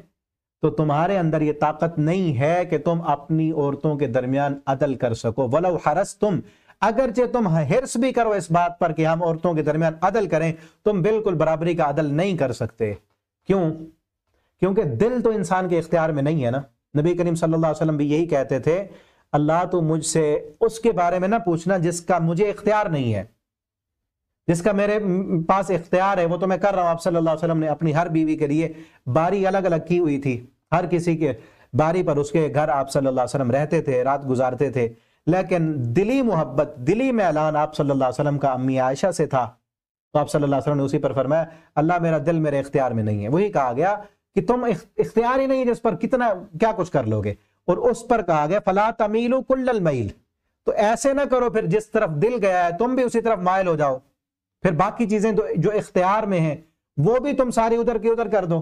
तो तुम्हारे अंदर यह ताकत नहीं है कि तुम अपनी औरतों के दरमियान अदल कर सको वलो हरस तुम अगरचे तुम हिरस भी करो इस बात पर कि हम औरतों के दरमियान अदल करें तुम बिल्कुल बराबरी का अदल नहीं कर सकते क्यों क्योंकि दिल तो इंसान के इख्तियार में नहीं है ना नबी करीम सल्लल्लाहु अलैहि वसल्लम भी यही कहते थे अल्लाह तो मुझसे उसके बारे में ना पूछना जिसका मुझे इख्तियार नहीं है जिसका मेरे पास इख्तियार है वो तो मैं कर रहा हूँ आप सल्लल्लाहु अलैहि वसल्लम ने अपनी हर बीवी के लिए बारी अलग अलग की हुई थी हर किसी के बारी पर उसके घर आप सल्लल्लाहु अलैहि वसल्लम रहते थे रात गुजारते थे लेकिन दिली मोहब्बत दिली में ऐलान आप सल्लल्लाहु अलैहि वसल्लम का अम्मी आयशा से था तो आप सल्लल्लाहु अलैहि वसल्लम ने उसी पर फरमाया अल्लाह मेरा दिल मेरे इख्तियार में नहीं है वही कहा गया कि तुम इख्तियार ही नहीं जिस पर कितना क्या कुछ कर लोगे और उस पर कहा गया फला तमीलू कुल्लल मईल तो ऐसे ना करो फिर जिस तरफ दिल गया है तुम भी उसी तरफ मायल हो जाओ फिर बाकी चीजें तो जो इख्तियार में है वो भी तुम सारी उधर की उधर कर दो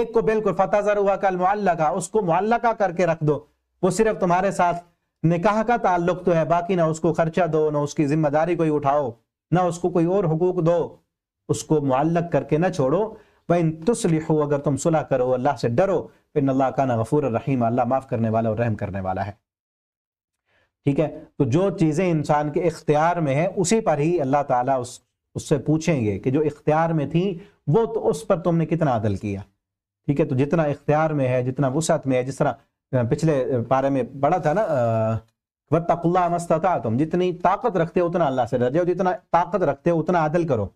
एक को बिल्कुल फताजर हुआ कल मुआल्ला उसको मुआल्ला करके रख दो वो सिर्फ तुम्हारे साथ निकाह का ताल्लुक तो है बाकी ना उसको खर्चा दो ना उसकी जिम्मेदारी कोई उठाओ ना उसको कोई और हकूक दो उसको मुआलक करके ना छोड़ो भाई तुसलिहो अगर तुम सुलह करो अल्लाह से डरो फिर तो अल्लाह का ना गफूर रहीम अल्लाह माफ़ करने वाला और रहम करने वाला है ठीक है तो जो चीज़ें इंसान के इख्तियार में है उसी पर ही अल्लाह ताला उस उससे पूछेंगे कि जो इख्तियार में थी वो तो उस पर तुमने कितना अदल किया ठीक है तो जितना इख्तियार में है जितना वसत में है जिस तरह पिछले पारे में पढ़ा था ना वतकुल्ला था तुम जितनी ताकत रखते हो उतना अल्लाह से डर जाओ जितना ताकत रखते हो उतना आदल करो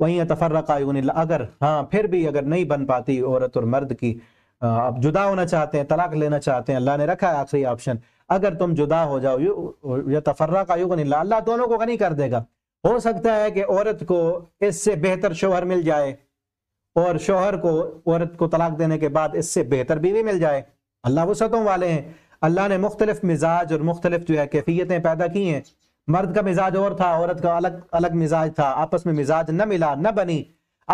वहीं तफर्रका अगर हाँ फिर भी अगर नहीं बन पाती औरत और मर्द की आप जुदा होना चाहते हैं तलाक लेना चाहते हैं अल्लाह ने रखा है आखिरी ऑप्शन अगर तुम जुदा हो जाओ या तफर्रा का युग अल्लाह दोनों को गनी कर देगा हो सकता है कि औरत को इससे बेहतर शोहर मिल जाए और शोहर को औरत को तलाक देने के बाद इससे बेहतर बीवी मिल जाए अल्लाह वसतों वाले हैं अल्लाह ने मुख्तलिफ मिजाज और मुख्तलिफ जो है कैफियतें पैदा की हैं मर्द का मिजाज और था औरत का अलग अलग मिजाज था आपस में मिजाज न मिला न बनी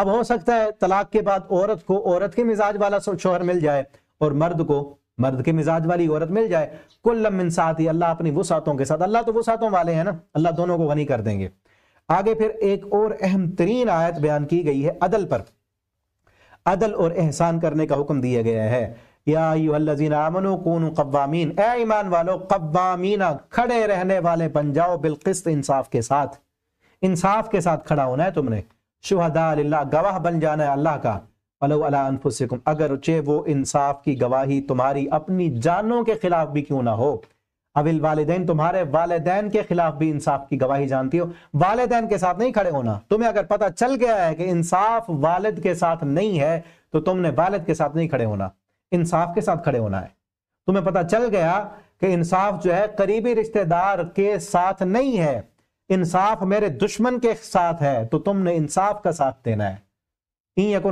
अब हो सकता है तलाक के बाद औरत को औरत के मिजाज वाला शोहर मिल जाए और मर्द को मर्द के मिजाज वाली औरत मिल जाए कुल्लम साथ ही अल्लाह अपनी वसातों के साथ अल्लाह तो वसातों वाले हैं ना अल्लाह दोनों को गनी कर देंगे आगे फिर एक और अहम तरीन आयत बयान की गई है अदल पर अदल और एहसान करने का हुक्म दिया गया है ईमान वालो कब्बामीना खड़े रहने वाले बन जाओ बिलकिस्त इंसाफ के साथ इंसाफ के साथ खड़ा होना है तुमने शुहदा गवाह बन जाना है अल्लाह का अगर वो इंसाफ की गवाही तुम्हारी अपनी जानों के खिलाफ भी क्यों ना हो अबिल वालदेन तुम्हारे वालदेन के खिलाफ भी इंसाफ की गवाही जानती हो वालदेन के साथ नहीं खड़े होना तुम्हें अगर पता चल गया है कि इंसाफ वालद के साथ नहीं है तो तुमने वालद के साथ नहीं खड़े होना इंसाफ के साथ खड़े होना है तुम्हें पता चल गया कि इंसाफ जो है करीबी रिश्तेदार के साथ नहीं है इंसाफ मेरे दुश्मन के साथ है तो तुमने इंसाफ का साथ देना है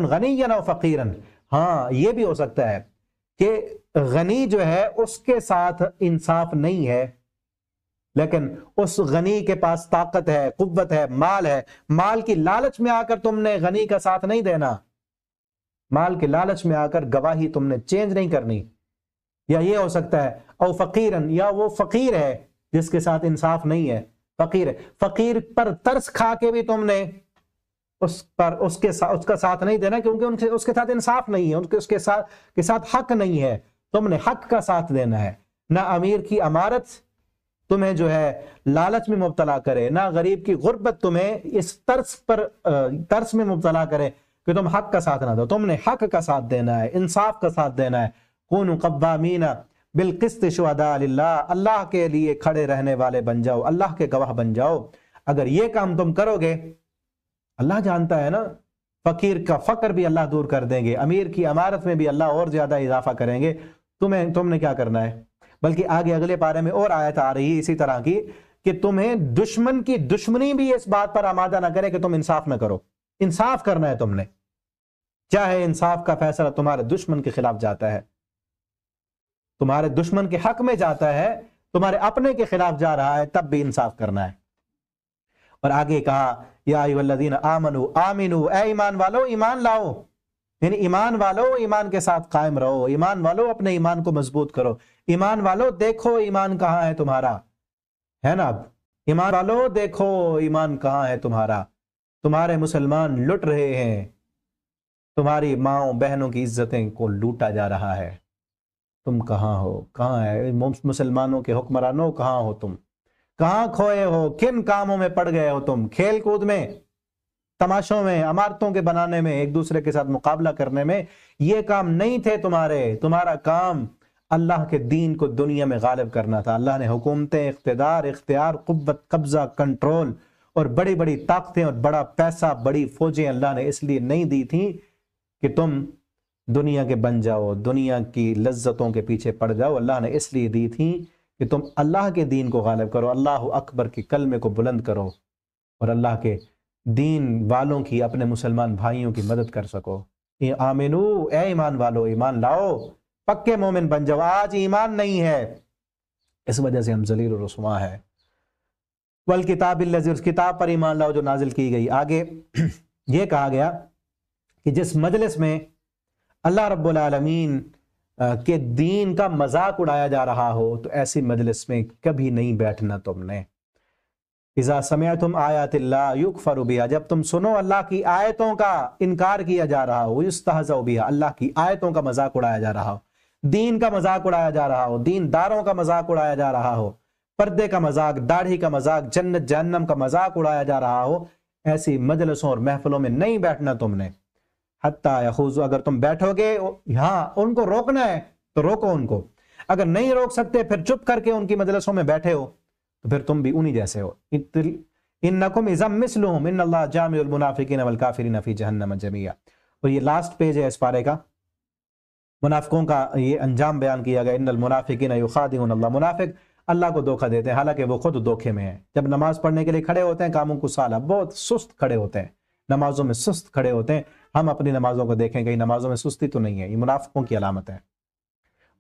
गनी या ना फकीरन हाँ ये भी हो सकता है कि गनी जो है उसके साथ इंसाफ नहीं है लेकिन उस गनी के पास ताकत है कुत है माल है माल की लालच में आकर तुमने गनी का साथ नहीं देना माल के लालच में आकर गवाही तुमने चेंज नहीं करनी या ये हो सकता है औ फकीरन या वो फकीर है जिसके साथ इंसाफ नहीं है फकीर है फकीर पर तरस खा के भी तुमने उस पर उसके साथ उसका साथ नहीं देना क्योंकि उनके उसके साथ इंसाफ नहीं है उनके उसके साथ के साथ हक नहीं है तुमने हक का साथ देना है ना अमीर की अमारत तुम्हें जो है लालच में मुबतला करे ना गरीब की गुर्बत तुम्हें इस तर्स पर तर्स में मुबतला करे कि तुम हक का साथ ना दो तुमने हक का साथ देना है इंसाफ का साथ देना है कौन कब्बामीना बिलकिस्त शुदा अल्लाह के लिए खड़े रहने वाले बन जाओ अल्लाह के गवाह बन जाओ अगर ये काम तुम करोगे अल्लाह जानता है ना फकीर का फकर भी अल्लाह दूर कर देंगे अमीर की अमारत में भी अल्लाह और ज्यादा इजाफा करेंगे तुम्हें तुमने क्या करना है बल्कि आगे अगले पारे में और आयत आ रही है इसी तरह की कि तुम्हें दुश्मन की दुश्मनी भी इस बात पर आमादा ना करे कि तुम इंसाफ ना करो इंसाफ करना है तुमने चाहे इंसाफ का फैसला तुम्हारे दुश्मन के खिलाफ जाता है तुम्हारे दुश्मन के हक में जाता है तुम्हारे अपने के खिलाफ जा रहा है तब भी इंसाफ करना है और आगे कहा या आमनु आमिनु ए ईमान वालो ईमान लाओ यानी ईमान वालों ईमान के साथ कायम रहो ईमान वालों अपने ईमान को मजबूत करो ईमान वालों देखो ईमान कहाँ है तुम्हारा है ना अब ईमान वालों देखो ईमान कहाँ है तुम्हारा तुम्हारे मुसलमान लुट रहे हैं तुम्हारी माओ बहनों की इज्जतें को लूटा जा रहा है तुम कहाँ हो कहाँ है मुसलमानों के हुक्मरानों कहाँ हो तुम कहाँ खोए हो किन कामों में पड़ गए हो तुम खेल कूद में तमाशों में अमारतों के बनाने में एक दूसरे के साथ मुकाबला करने में ये काम नहीं थे तुम्हारे तुम्हारा काम अल्लाह के दीन को दुनिया में गालिब करना था अल्लाह ने हुकूमतें इकतदार इख्तियार कुत कब्जा कंट्रोल और बड़ी बड़ी ताकतें और बड़ा पैसा बड़ी फौजें अल्लाह ने इसलिए नहीं दी थी कि तुम दुनिया के बन जाओ दुनिया की लज्जतों के पीछे पड़ जाओ अल्लाह ने इसलिए दी थी कि तुम अल्लाह के दीन को गालिब करो अल्लाह अकबर के कलमे को बुलंद करो और अल्लाह के दीन वालों की अपने मुसलमान भाइयों की मदद कर सको आमिनू ए ईमान वालो ईमान लाओ पक्के मोमिन बन जाओ आज ईमान नहीं है इस वजह से हम जलील रसुमा है वल किताब उस किताब पर ईमान लाओ जो नाजिल की गई आगे *clears throat* ये कहा गया कि जिस मजलिस में अल्लाह रब्बुल के दीन का मजाक उड़ाया जा रहा हो तो ऐसी मजलिस में कभी नहीं बैठना तुमने इज़ा समय तुम आयातिल्ला युग फरुबिया जब तुम सुनो अल्लाह की आयतों का इनकार किया जा रहा हो युस्तबिया अल्लाह की आयतों का मजाक उड़ाया जा रहा हो दीन का मजाक उड़ाया जा रहा हो दीनदारों का मजाक उड़ाया जा रहा हो पर्दे का मजाक दाढ़ी का मजाक जन्नत जहन्नम का मजाक उड़ाया जा रहा हो ऐसी मजलसों और महफलों में नहीं बैठना तुमने हत्या अगर तुम बैठोगे हाँ उनको रोकना है तो रोको उनको अगर नहीं रोक सकते फिर चुप करके उनकी मजलसों में बैठे हो फिर तुम भी उन्हीं जैसे हो इन नकुम इज़म मिसलूम इन अल्लाह जामिलमुनाफिकिन वल काफिरिन फी जहन्नम जमिया और ये लास्ट पेज है इस पारे का मुनाफिकों का ये अंजाम बयान किया गया इन मुनाफिकिन युखादिउन अल्लाह मुनाफिक अल्लाह को धोखा देते हैं हालांकि वो खुद धोखे में हैं जब नमाज पढ़ने के लिए खड़े होते हैं कामों को साला बहुत सुस्त खड़े होते हैं नमाजों में सुस्त खड़े होते हैं हम अपनी नमाजों को देखें कहीं नमाजों में सुस्ती तो नहीं है ये मुनाफिकों की अलामत है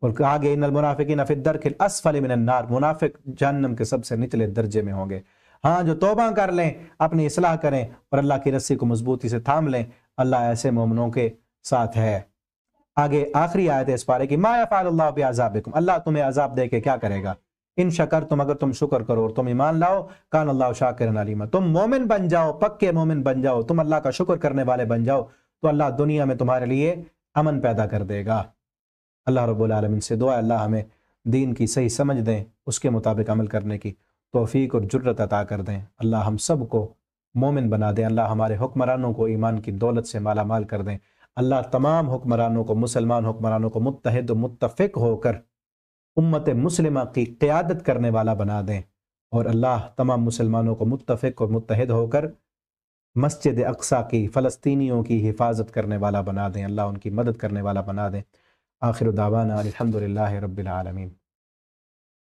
और आगे गया नल मुनाफिक दर के असफल मिनन्नार मुनाफिक जहन्नम के सबसे निचले दर्जे में होंगे हाँ जो तोबा कर लें अपनी असलाह करें और अल्लाह की रस्सी को मजबूती से थाम लें अल्लाह ऐसे मोमनों के साथ है आगे आखिरी आयत है इस पारे की मायाफ़ाल्लाजाबिकुम अल्लाह तुम्हें अजाब दे के क्या करेगा इन शकर तुम अगर तुम शुक्र करो और तुम ईमान लाओ कान अल्लाह शाकिर अलीमा तुम मोमिन बन जाओ पक्के मोमिन बन जाओ तुम अल्लाह का शुक्र करने वाले बन जाओ तो अल्लाह दुनिया में तुम्हारे लिए अमन पैदा कर देगा अल्लाह रब्बुल आलमीन से दुआ अल्लाह हमें दीन की सही समझ दें उसके मुताबिक अमल करने की तोफ़ी और जुर्रत अता कर दें अल्लाह हम सब को मोमिन बना दें अल्लाह हमारे हुक्मरानों को ईमान की दौलत से माला माल कर दें अल्लाह तमाम हुक्मरानों को मुसलमान हुक्मरानों को मुतहद मुतफ़ होकर उम्मत मुसलिमा की क़्यादत करने वाला बना दें और अल्लाह तमाम मुसलमानों को मुतफ़ और मुतहद होकर मस्जिद अक्सा की फ़लस्तीनियों की हिफाजत करने वाला बना दें अल्लाह उनकी मदद करने वाला बना दें آخر دعوانا الحمد لله رب العالمين